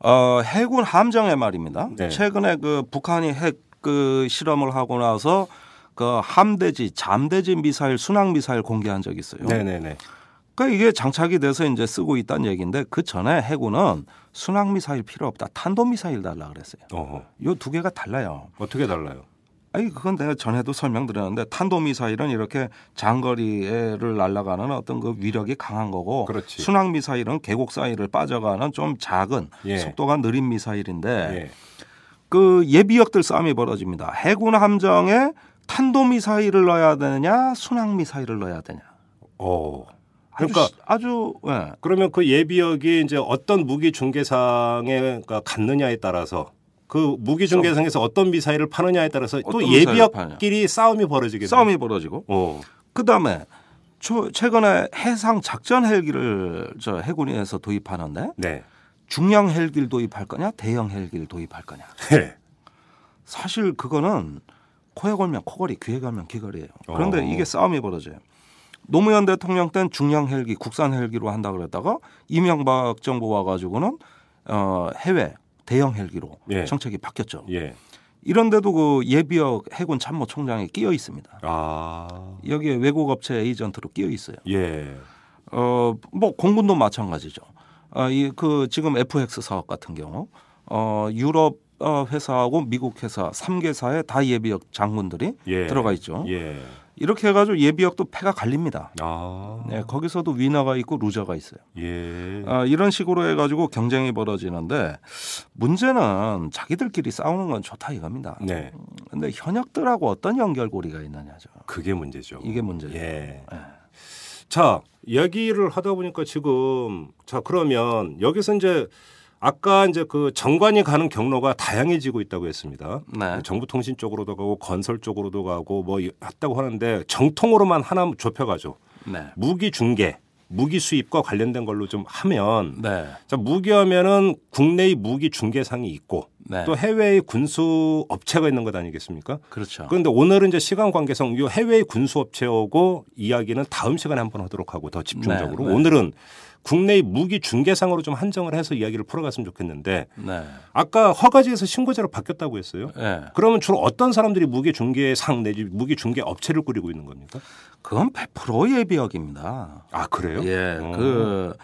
어, 해군 함정의 말입니다. 네. 최근에 그 북한이 핵 그 실험을 하고 나서 그 함대지, 잠대지 미사일, 순항 미사일 공개한 적이 있어요. 네네네. 그러니까 이게 장착이 돼서 이제 쓰고 있다는 얘기인데 그 전에 해군은 순항 미사일 필요 없다, 탄도 미사일 달라 그랬어요. 요두 개가 달라요. 어떻게 달라요? 아니 그건 내가 전에도 설명드렸는데 탄도 미사일은 이렇게 장거리를 날아가는 어떤 그 위력이 강한 거고 그렇지. 순항 미사일은 계곡 사이를 빠져가는 좀 작은 예. 속도가 느린 미사일인데 예. 그 예비역들 싸움이 벌어집니다. 해군 함정에 탄도미사일을 넣어야 되느냐 순항미사일을 넣어야 되냐. 어. 그러니까 아주, 아주 예. 그러면 그 예비역이 이제 어떤 무기 중개상에 그러니까 갔느냐에 따라서 그 무기 중개상에서 어떤 미사일을 파느냐에 따라서 또 예비역끼리 싸움이 벌어지게 싸움이 벌어지고 어. 그다음에 초, 최근에 해상 작전 헬기를 저 해군에서 도입하는데 네. 중량 헬기를 도입할 거냐 대형 헬기를 도입할 거냐 네. 사실 그거는 코에 걸면 코걸이, 귀에 가면 귀걸이에요. 어. 그런데 어. 이게 싸움이 벌어져요. 노무현 대통령 땐중량 헬기, 국산 헬기로 한다 그랬다가 이명박 정부 와가지고는 어, 해외 대형 헬기로 예. 정책이 바뀌었죠. 예. 이런데도 그 예비역 해군 참모총장이 끼어 있습니다. 아. 여기에 외국 업체 에이전트로 끼어 있어요. 예. 어, 뭐 공군도 마찬가지죠. 아, 이그 지금 FX 사업 같은 경우 어, 유럽 어, 회사하고 미국 회사 3개사에 다 예비역 장군들이 예. 들어가 있죠. 예. 이렇게 해가지고 예비역도 패가 갈립니다. 아. 네, 거기서도 위너가 있고 루저가 있어요. 예. 아, 이런 식으로 해가지고 경쟁이 벌어지는데 문제는 자기들끼리 싸우는 건 좋다 이겁니다. 네. 근데 현역들하고 어떤 연결고리가 있느냐죠. 그게 문제죠. 이게 문제죠. 예. 예. 자, 얘기를 하다 보니까 지금 자 그러면 여기서 이제 아까 이제 그 정관이 가는 경로가 다양해지고 있다고 했습니다. 네. 정부통신 쪽으로도 가고 건설 쪽으로도 가고 뭐 했다고 하는데 정통으로만 하나 좁혀가죠. 네. 무기 중개, 무기 수입과 관련된 걸로 좀 하면 네. 자, 무기하면은 국내의 무기 중개상이 있고 네. 또 해외의 군수 업체가 있는 것 아니겠습니까? 그렇죠. 그런데 오늘은 이제 시간 관계상 이 해외의 군수 업체하고 이야기는 다음 시간에 한번 하도록 하고 더 집중적으로 네, 네. 오늘은 국내의 무기 중개상으로 좀 한정을 해서 이야기를 풀어갔으면 좋겠는데 네. 아까 허가제에서 신고제로 바뀌었다고 했어요. 네. 그러면 주로 어떤 사람들이 무기 중개상 내지 무기 중개 업체를 꾸리고 있는 겁니까? 그건 100% 예비역입니다. 아 그래요? 예, 오. 어. 그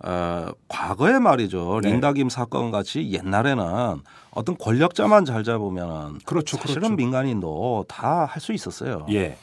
어, 과거에 말이죠 네. 린다김 사건 같이 옛날에는 어떤 권력자만 잘 잡으면 그렇죠, 그렇죠, 사실은 그렇죠. 민간인도 다 할 수 있었어요. 예.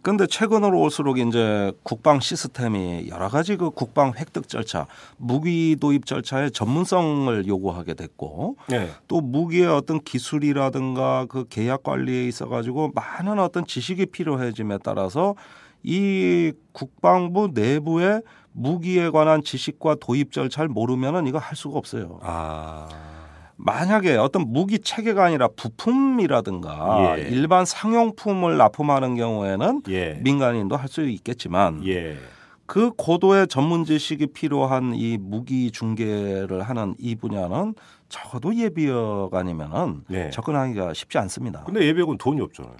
근데 최근으로 올수록 이제 국방 시스템이 여러 가지 그 국방 획득 절차, 무기 도입 절차의 전문성을 요구하게 됐고 네. 또 무기의 어떤 기술이라든가 그 계약 관리에 있어 가지고 많은 어떤 지식이 필요해짐에 따라서 이 국방부 내부의 무기에 관한 지식과 도입 절차를 모르면은 이거 할 수가 없어요. 아. 만약에 어떤 무기 체계가 아니라 부품이라든가 예. 일반 상용품을 납품하는 경우에는 예. 민간인도 할 수 있겠지만 예. 그 고도의 전문 지식이 필요한 이 무기 중개를 하는 이 분야는 적어도 예비역 아니면은 네. 접근하기가 쉽지 않습니다. 근데 예비역은 돈이 없잖아요.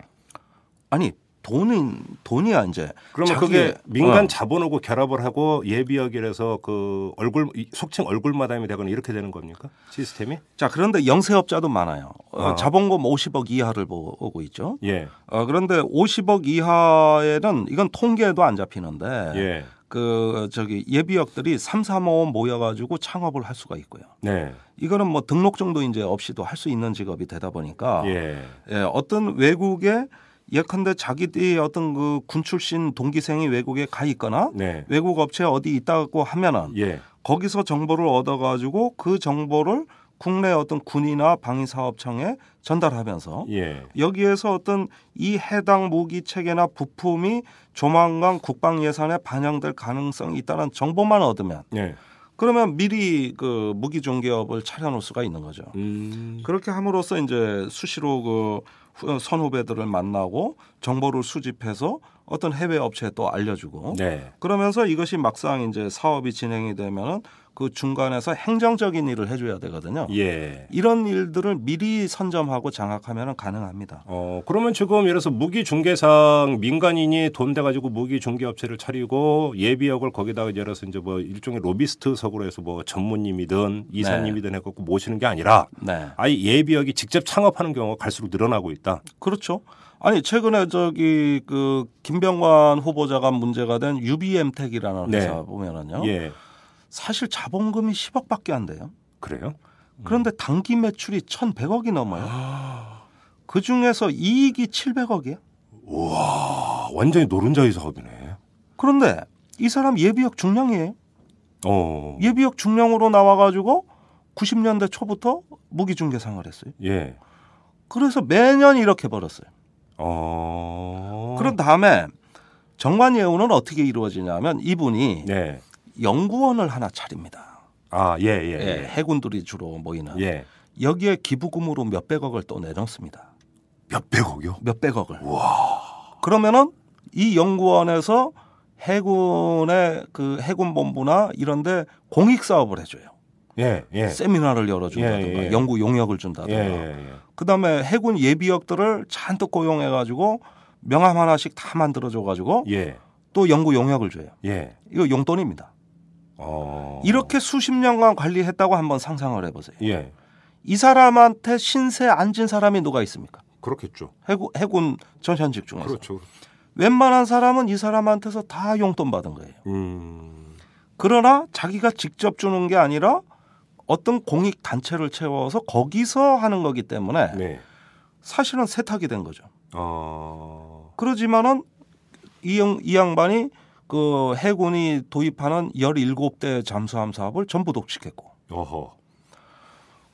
아니 돈은 돈이야 이제. 그러면 그게 어. 민간 어. 자본하고 결합을 하고 예비역이라서 그 얼굴 속칭 얼굴 마담이 되거나 이렇게 되는 겁니까 시스템이? 자 그런데 영세업자도 많아요. 어. 아. 자본금 50억 이하를 보고 있죠. 예. 어, 그런데 50억 이하에는 이건 통계도안 잡히는데. 예. 그 저기 예비역들이 3, 4원 모여가지고 창업을 할 수가 있고요. 네. 이거는 뭐 등록 정도 이제 없이도 할 수 있는 직업이 되다 보니까 예. 예 어떤 외국의 예컨대 자기들이 어떤 그 군 출신 동기생이 외국에 가 있거나 네. 외국 업체 어디 있다고 하면은 예. 거기서 정보를 얻어가지고 그 정보를 국내 어떤 군이나 방위사업청에 전달하면서 예. 여기에서 어떤 이 해당 무기 체계나 부품이 조만간 국방 예산에 반영될 가능성이 있다는 정보만 얻으면 예. 그러면 미리 그 무기 종기업을 차려놓을 수가 있는 거죠. 음. 그렇게 함으로써 이제 수시로 그 선후배들을 만나고 정보를 수집해서 어떤 해외 업체에 또 알려주고 네. 그러면서 이것이 막상 이제 사업이 진행이 되면은 그 중간에서 행정적인 일을 해줘야 되거든요. 예. 이런 일들을 미리 선점하고 장악하면 가능합니다. 어, 그러면 지금 예를 들어서 무기 중개상 민간인이 돈 돼가지고 무기 중개업체를 차리고 예비역을 거기다가 예를 들어서 이제 뭐 일종의 로비스트석으로 해서 뭐 전무님이든 이사님이든 네. 해갖고 모시는 게 아니라 네. 아예 예비역이 직접 창업하는 경우가 갈수록 늘어나고 있다. 그렇죠. 아니 최근에 저기 그 김병관 후보자가 문제가 된 UBM텍이라는 네. 회사 네. 보면은요. 예. 사실 자본금이 10억밖에 안 돼요. 그래요? 음. 그런데 단기 매출이 1,100억이 넘어요. 아... 그 중에서 이익이 700억이에요. 와, 완전히 노른자의 사업이네. 그런데 이 사람 예비역 중령이에요. 어. 예비역 중령으로 나와가지고 90년대 초부터 무기 중개상을 했어요. 예. 그래서 매년 이렇게 벌었어요. 어. 그런 다음에 정관 예우는 어떻게 이루어지냐면 이분이 네. 연구원을 하나 차립니다. 아, 예, 예, 예. 예, 해군들이 주로 모이는. 예. 여기에 기부금으로 몇백억을 또 내놓습니다. 몇백억이요? 몇백억을. 와. 그러면은 이 연구원에서 해군의 그 해군 본부나 이런데 공익 사업을 해줘요. 예, 예. 세미나를 열어준다든가 예, 예. 연구 용역을 준다든가. 예, 그다음에 해군 예비역들을 잔뜩 고용해가지고 명함 하나씩 다 만들어줘가지고 또 연구 용역을 줘요. 이거 용돈입니다. 어... 이렇게 수십 년간 관리했다고 한번 상상을 해보세요. 예. 이 사람한테 신세 앉은 사람이 누가 있습니까? 그렇겠죠. 해군, 해군 전 현직 중에서. 그렇죠, 그렇죠. 웬만한 사람은 이 사람한테서 다 용돈 받은 거예요. 음... 그러나 자기가 직접 주는 게 아니라 어떤 공익 단체를 채워서 거기서 하는 거기 때문에 네. 사실은 세탁이 된 거죠. 어... 그러지만은 이, 이 양반이 그 해군이 도입하는 17대 잠수함 사업을 전부 독식했고. 어허.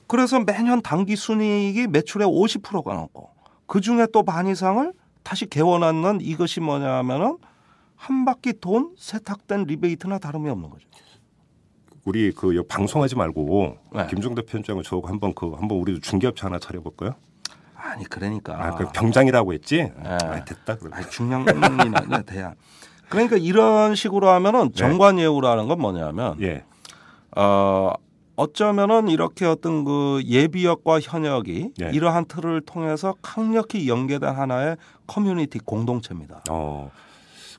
그래서 매년 단기 순이익이 매출의 50%가 넘고 그 중에 또 반 이상을 다시 개원하는 이것이 뭐냐면은 한 바퀴 돈 세탁된 리베이트나 다름이 없는 거죠. 우리 그 방송하지 말고 네. 김종대 편장을 저하고 한번 그 한번 우리도 중개업체 하나 차려볼까요? 아니 그러니까 아, 그 병장이라고 했지. 네. 아, 됐다. 그러면. 아니, 중량이나 돼야. 네, 그러니까 이런 식으로 하면은 네. 정관예우라는 건 뭐냐면 예. 어, 어쩌면은 이렇게 어떤 그 예비역과 현역이 예. 이러한 틀을 통해서 강력히 연계된 하나의 커뮤니티 공동체입니다. 어.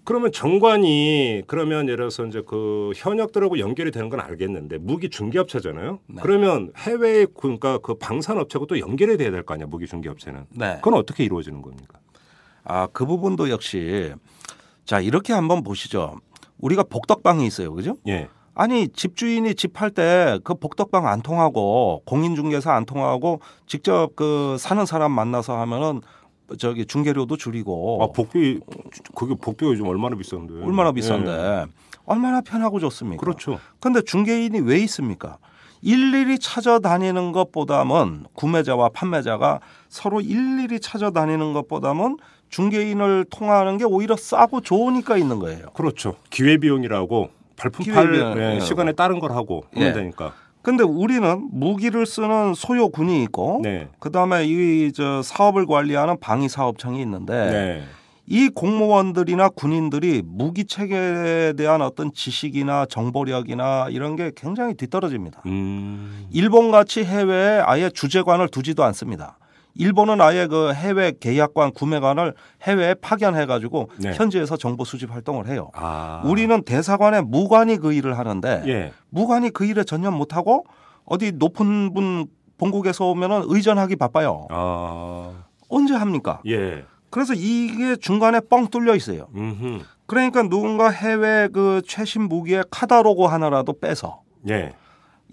그러면 정관이 그러면 예를 들어서 이제 그 현역들하고 연결이 되는 건 알겠는데 무기 중개업체잖아요. 네. 그러면 해외 그러니까 그 방산업체하고 또 연결이 돼야 될 거 아니야 무기 중개업체는. 네. 그건 어떻게 이루어지는 겁니까? 아그 부분도 역시 자 이렇게 한번 보시죠. 우리가 복덕방이 있어요, 그죠? 예. 아니 집주인이 집할때 그 복덕방 안 통하고 공인중개사 안 통하고 직접 그 사는 사람 만나서 하면은 저기 중개료도 줄이고. 아 복비 그게 복비가 요즘 얼마나 비싼데? 얼마나 예. 비싼데? 예. 얼마나 편하고 좋습니까? 그렇죠. 근데 중개인이 왜 있습니까? 일일이 찾아다니는 것보다는 구매자와 판매자가 서로 일일이 찾아다니는 것보다는 중개인을 통하는 게 오히려 싸고 좋으니까 있는 거예요. 그렇죠. 기회 비용이라고 발품 팔 예, 예, 시간에 따른 걸 하고 하면 예. 되니까. 근데 우리는 무기를 쓰는 소요군이 있고 네. 그다음에 이저 사업을 관리하는 방위 사업청이 있는데 네. 이 공무원들이나 군인들이 무기 체계에 대한 어떤 지식이나 정보력이나 이런 게 굉장히 뒤떨어집니다. 음. 일본 같이 해외에 아예 주재관을 두지도 않습니다. 일본은 아예 그 해외 계약관 구매관을 해외에 파견해 가지고 네. 현지에서 정보 수집 활동을 해요. 아. 우리는 대사관에 무관이 그 일을 하는데 예. 무관이 그 일에 전념 못 하고 어디 높은 분 본국에서 오면은 의전하기 바빠요. 아. 언제 합니까? 예. 그래서 이게 중간에 뻥 뚫려 있어요. 음흠. 그러니까 누군가 해외 그 최신 무기의 카다로그 하나라도 빼서 예.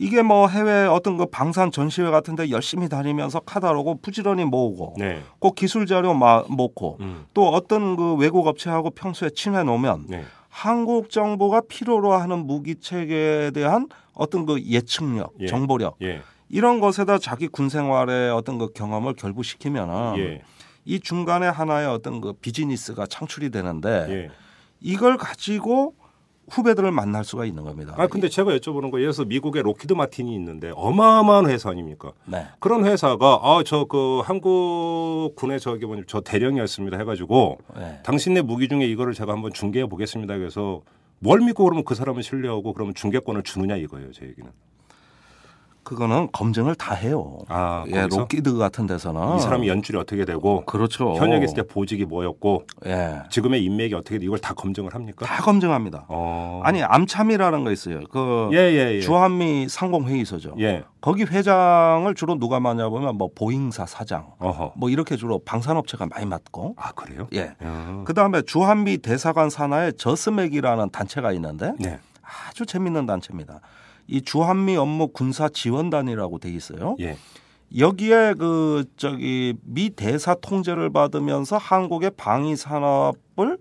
이게 뭐 해외 어떤 그 방산 전시회 같은데 열심히 다니면서 카다로고 부지런히 모으고 네. 꼭 기술 자료 마, 모고 음. 또 어떤 그 외국 업체하고 평소에 친해 놓으면 네. 한국 정부가 필요로 하는 무기 체계에 대한 어떤 그 예측력, 예. 정보력 예. 이런 것에다 자기 군 생활의 어떤 그 경험을 결부시키면은 예. 이 중간에 하나의 어떤 그 비즈니스가 창출이 되는데 예. 이걸 가지고 후배들을 만날 수가 있는 겁니다. 아 근데 제가 여쭤보는 거예요. 그래 미국에 로키드 마틴이 있는데 어마어마한 회사 아닙니까? 네. 그런 회사가 아 저 그 한국 군의 저기 뭐냐 저 대령이었습니다 해가지고 네. 당신네 무기 중에 이거를 제가 한번 중계해 보겠습니다. 그래서 뭘 믿고 그러면 그 사람을 신뢰하고 그러면 중계권을 주느냐 이거예요. 제 얘기는. 그거는 검증을 다 해요. 아, 예, 록기드 같은 데서는 이 사람이 연출이 어떻게 되고 그렇죠. 현역에 있을 때 보직이 뭐였고 예. 지금의 인맥이 어떻게 돼 이걸 다 검증을 합니까? 다 검증합니다. 어... 아니 암참이라는 거 있어요. 그 예, 예, 예. 주한미 상공 회의소죠. 예. 거기 회장을 주로 누가 많냐 보면 뭐 보잉사 사장 어허. 뭐 이렇게 주로 방산업체가 많이 맡고 아 그래요? 예. 음. 그다음에 주한미 대사관 산하에 저스맥이라는 단체가 있는데 네. 아주 재밌는 단체입니다. 이 주한미 업무 군사 지원단이라고 돼 있어요. 예. 여기에 그 저기 미 대사 통제를 받으면서 한국의 방위 산업을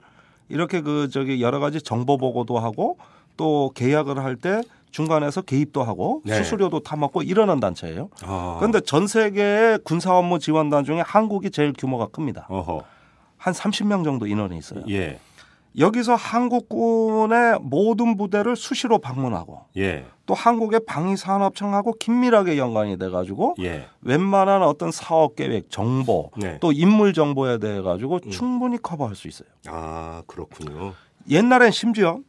이렇게 그 저기 여러 가지 정보 보고도 하고 또 계약을 할 때 중간에서 개입도 하고 네. 수수료도 타먹고 이러는 단체예요. 아. 그런데 전 세계의 군사 업무 지원단 중에 한국이 제일 규모가 큽니다. 어허. 한 30명 정도 인원이 있어요. 예. 여기서 한국군의 모든 부대를 수시로 방문하고 예. 또 한국의 방위산업청하고 긴밀하게 연관이 돼가지고 예. 웬만한 어떤 사업 계획 정보 네. 또 인물 정보에 대해 가지고 음. 충분히 커버할 수 있어요. 아 그렇군요. 옛날엔 심지어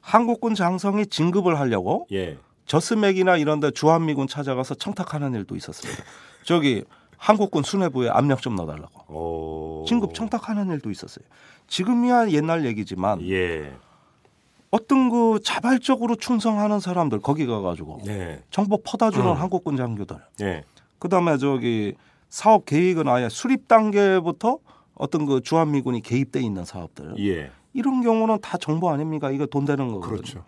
한국군 장성이 진급을 하려고 예. 저스맥이나 이런데 주한미군 찾아가서 청탁하는 일도 있었습니다. [laughs] 저기 한국군 수뇌부에 압력 좀 넣어달라고. 오. 진급 청탁하는 일도 있었어요. 지금이야 옛날 얘기지만 예. 어떤 그 자발적으로 충성하는 사람들 거기 가가지고 네. 정보 퍼다주는 음. 한국군 장교들. 네. 예. 그다음에 저기 사업 계획은 아예 수립 단계부터 어떤 그 주한미군이 개입돼 있는 사업들. 예. 이런 경우는 다 정보 아닙니까? 이거 돈 되는 거거든요. 그렇죠.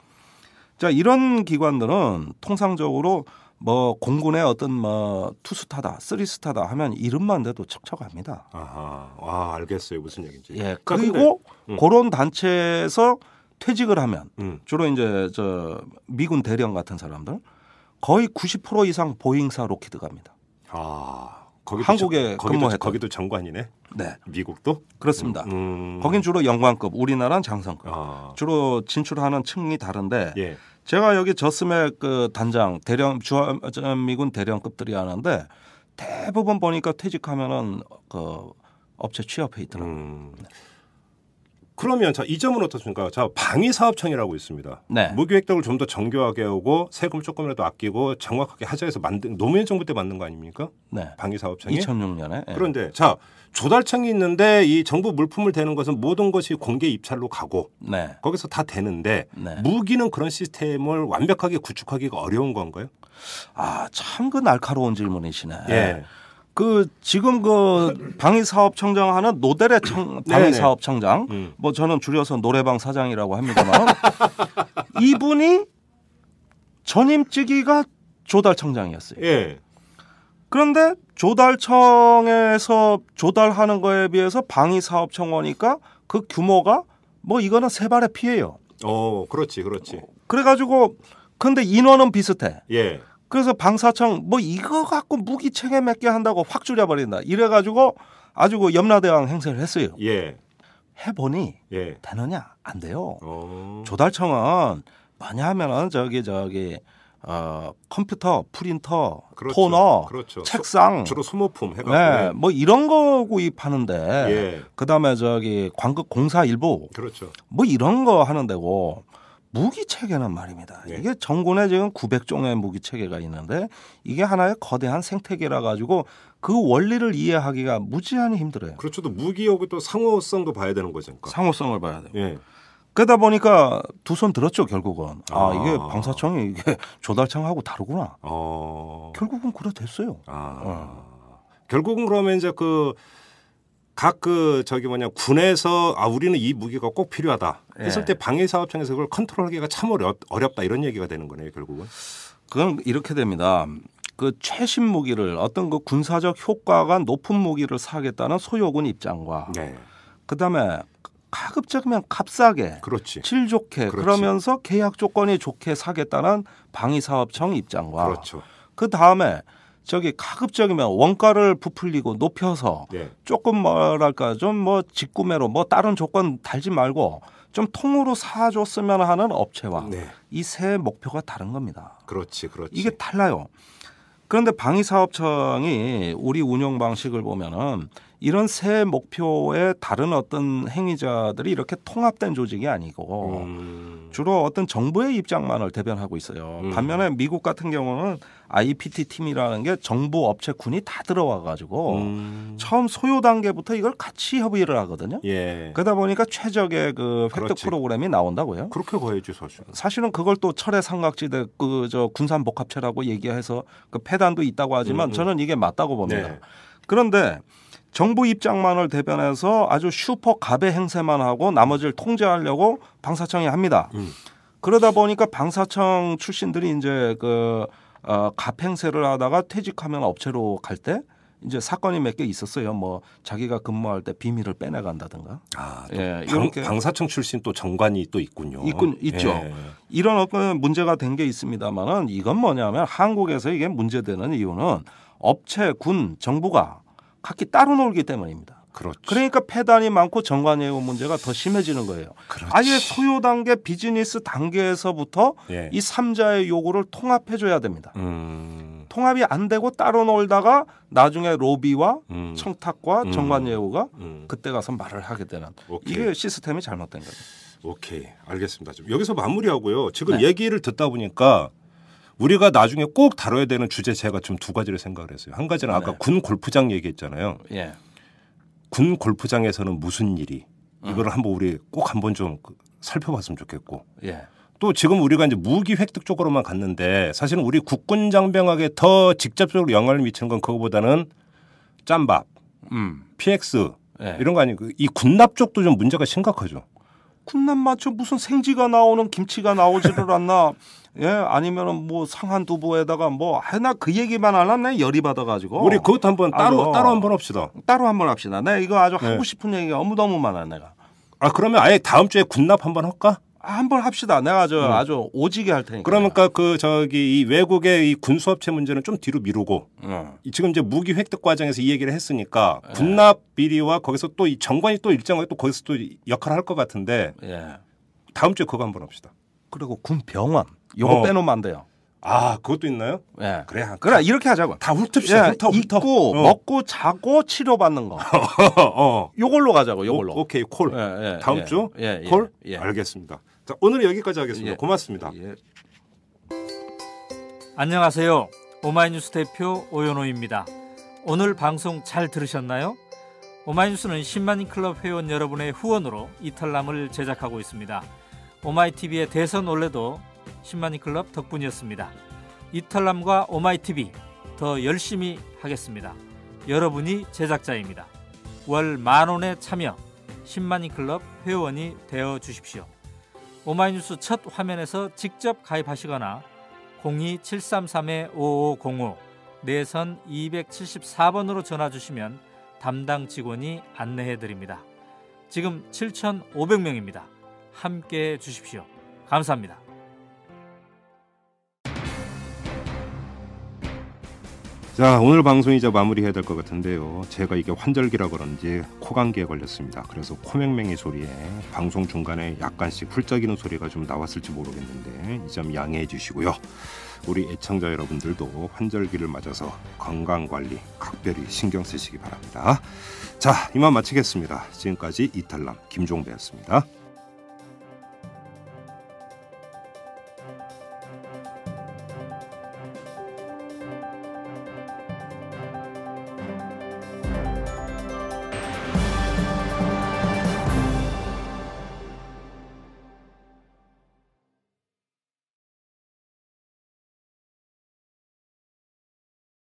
자 이런 기관들은 통상적으로 뭐 공군의 어떤 뭐 투스타다, 쓰리스타다 하면 이름만 돼도 척척합니다. 아하, 와 알겠어요 무슨 얘기인지. 예, 아, 그리고 근데, 음. 그런 단체에서 퇴직을 하면 음. 주로 이제 저 미군 대령 같은 사람들 거의 90% 이상 보잉사 로키드 갑니다. 아, 거기도 한국에 근무했 거기도 장관이네. 네, 미국도 그렇습니다. 음, 음. 거긴 주로 영관급, 우리나라는 장성급. 아. 주로 진출하는 층이 다른데. 예. 제가 여기 저스맥 그 단장 대령 주한미군 대령급들이 하는데 대부분 보니까 퇴직하면은 그 업체 취업해 있더라고요. 음. 그러면 자이 점은 어떻습니까? 자 방위 사업청이라고 있습니다. 네. 무기획득을 좀 더 정교하게 하고 세금 조금이라도 아끼고 정확하게 하자해서 만든 노무현 정부 때 만든 거 아닙니까? 네. 방위 사업청이 2006년에 예. 그런데 자 조달청이 있는데 이 정부 물품을 대는 것은 모든 것이 공개 입찰로 가고 네. 거기서 다 되는데 네. 무기는 그런 시스템을 완벽하게 구축하기가 어려운 건가요? 아 참 그 날카로운 질문이시네. 예. 그 지금 그 방위사업청장 하는 노델의 청, 음. 방위사업청장 음. 뭐 저는 줄여서 노래방 사장이라고 합니다만 [laughs] 이분이 전임 직위가 조달청장이었어요. 예. 그런데 조달청에서 조달하는 거에 비해서 방위사업청원이니까 그 규모가 뭐 이거는 세 발의 피해요. 어, 그렇지, 그렇지. 그래가지고 근데 인원은 비슷해. 예. 그래서 방사청 뭐 이거 갖고 무기 체계 맺게 한다고 확 줄여버린다. 이래가지고 아주 그 염라대왕 행세를 했어요. 예. 해보니 예. 되느냐 안 돼요. 오. 어. 조달청은 뭐냐 하면은 저기 저기 어, 컴퓨터, 프린터, 그렇죠. 토너, 그렇죠. 책상, 소, 주로 소모품 해갖고 네, 네. 뭐 이런 거 구입하는데 예. 그다음에 저기 광급 공사 일부 그렇죠. 뭐 이런 거 하는 데고 무기 체계는 말입니다. 예. 이게 전군에 지금 900종의 무기 체계가 있는데 이게 하나의 거대한 생태계라 가지고 그 원리를 이해하기가 무지하니 힘들어요. 그렇죠. 또 무기하고 또 상호성도 봐야 되는 거죠. 그러니까. 상호성을 봐야 돼요. 예. 그러다 보니까 두 손 들었죠 결국은. 아, 아. 이게 방사청이 이게 조달청하고 다르구나. 어. 결국은 그래 됐어요. 아. 어. 결국은 그러면 이제 그각그 그 저기 뭐냐 군에서 아 우리는 이 무기가 꼭 필요하다 했을 예. 때 방위사업청에서 그걸 컨트롤하기가 참 어렵, 어렵다 이런 얘기가 되는 거네요 결국은. 그건 이렇게 됩니다. 그 최신 무기를 어떤 그 군사적 효과가 높은 무기를 사겠다는 소요군 입장과 네. 그다음에 가급적이면 값싸게, 그렇지. 질 좋게 그렇지. 그러면서 계약 조건이 좋게 사겠다는 방위사업청 입장과 그렇죠. 그 다음에 저기 가급적이면 원가를 부풀리고 높여서 네. 조금 뭐랄까 좀 뭐 직구매로 뭐 다른 조건 달지 말고 좀 통으로 사줬으면 하는 업체와 네. 이세 목표가 다른 겁니다. 그렇지, 그렇지. 이게 달라요. 그런데 방위사업청이 우리 운영 방식을 보면은 이런 새목표에 다른 어떤 행위자들이 이렇게 통합된 조직이 아니고 음. 주로 어떤 정부의 입장만을 대변하고 있어요. 음. 반면에 미국 같은 경우는 IPT 팀이라는 게 정부, 업체, 군이 다 들어와 가지고 음. 처음 소요 단계부터 이걸 같이 협의를 하거든요. 예. 그러다 보니까 최적의 그 획득 그렇지. 프로그램이 나온다고요. 그렇게 봐야지 사실. 사실은 그걸 또 철의 삼각지대 그 저 군산 복합체라고 얘기해서 그 폐단도 있다고 하지만 음, 음. 저는 이게 맞다고 봅니다. 네. 그런데 정부 입장만을 대변해서 아주 슈퍼 갑의 행세만 하고 나머지를 통제하려고 방사청이 합니다. 음. 그러다 보니까 방사청 출신들이 이제 그 어, 갑행세를 하다가 퇴직하면 업체로 갈 때 이제 사건이 몇 개 있었어요. 뭐 자기가 근무할 때 비밀을 빼내간다든가. 아, 예, 방, 이렇게 방사청 출신 또 정관이 또 있군요. 있군 있죠. 예. 이런 어떤 문제가 된 게 있습니다만은 이건 뭐냐면 한국에서 이게 문제되는 이유는 업체, 군, 정부가 각기 따로 놀기 때문입니다. 그렇죠. 그러니까 폐단이 많고 정관예우 문제가 더 심해지는 거예요. 그렇지. 아예 소요 단계, 비즈니스 단계에서부터 예. 이3자의 요구를 통합해 줘야 됩니다. 음. 통합이 안 되고 따로 놀다가 나중에 로비와 음. 청탁과 음. 정관예우가 음. 그때 가서 말을 하게 되는 오케이. 이게 시스템이 잘못된 거죠. 오케이 알겠습니다. 좀 여기서 마무리하고요. 지금 네. 얘기를 듣다 보니까 우리가 나중에 꼭 다뤄야 되는 주제 제가 좀 두 가지를 생각을 했어요. 한 가지는 아까 네. 군 골프장 얘기했잖아요. 예. 군 골프장에서는 무슨 일이 음. 이걸 한번 우리 꼭 한번 좀 그 살펴봤으면 좋겠고. 예. 또 지금 우리가 이제 무기 획득 쪽으로만 갔는데 사실은 우리 국군 장병학에 더 직접적으로 영향을 미치는 건 그거보다는 짬밥, 음. PX 예. 이런 거 아니고 그 이 군납 쪽도 좀 문제가 심각하죠. 군납 맞춰 무슨 생지가 나오는 김치가 나오지를 않나. [laughs] 예, 아니면은 뭐 상한 두부에다가 뭐 해나 그 얘기만 안 하네 열이 받아가지고. 우리 그것 한번 따로 아 따로 한번 합시다. 따로 한번 합시다. 내 이거 아주 네. 하고 싶은 얘기가 너무너무 많아 내가. 아 그러면 아예 다음 주에 군납 한번 할까? 아, 한번 합시다. 내가 저 음. 네. 아주 오지게 할 테니까. 그러니까 그 저기 이 외국의 이 군수업체 문제는 좀 뒤로 미루고 음. 지금 이제 무기 획득 과정에서 이 얘기를 했으니까 예. 군납 비리와 거기서 또 이 정관이 또 일정하게 또 거기서 또 역할을 할 것 같은데 예. 다음 주에 그거 한번 합시다. 그리고 군 병원. 요거 어. 빼놓으면 안 돼요. 아, 그것도 있나요? 예. 네. 그래. 그래, 이렇게 하자고. 다 훑읍시다. 예, 훑어, 훑어. 고 어. 먹고, 자고, 치료받는 거. [laughs] 어. 요걸로 가자고, 요걸로. 오, 케이 콜. 예, 예, 다음 예, 주? 예, 예. 콜? 예. 알겠습니다. 자, 오늘 여기까지 하겠습니다. 예. 고맙습니다. 예. 안녕하세요. 오마이뉴스 대표 오연호입니다. 오늘 방송 잘 들으셨나요? 오마이뉴스는 10만 클럽 회원 여러분의 후원으로 이탈남을 제작하고 있습니다. 오마이TV의 대선 올래도 10만이 클럽 덕분이었습니다. 이탈남과 오마이TV 더 열심히 하겠습니다. 여러분이 제작자입니다. 월 만원에 참여 10만이 클럽 회원이 되어 주십시오. 오마이뉴스 첫 화면에서 직접 가입하시거나 02733-5505 내선 274번으로 전화 주시면 담당 직원이 안내해 드립니다. 지금 7,500명입니다. 함께 해 주십시오. 감사합니다. 자 오늘 방송 이제 마무리해야 될 것 같은데요. 제가 이게 환절기라 그런지 코감기에 걸렸습니다. 그래서 코맹맹이 소리에 방송 중간에 약간씩 훌쩍이는 소리가 좀 나왔을지 모르겠는데 이 점 양해해 주시고요. 우리 애청자 여러분들도 환절기를 맞아서 건강 관리 각별히 신경 쓰시기 바랍니다. 자 이만 마치겠습니다. 지금까지 이탈남 김종배였습니다.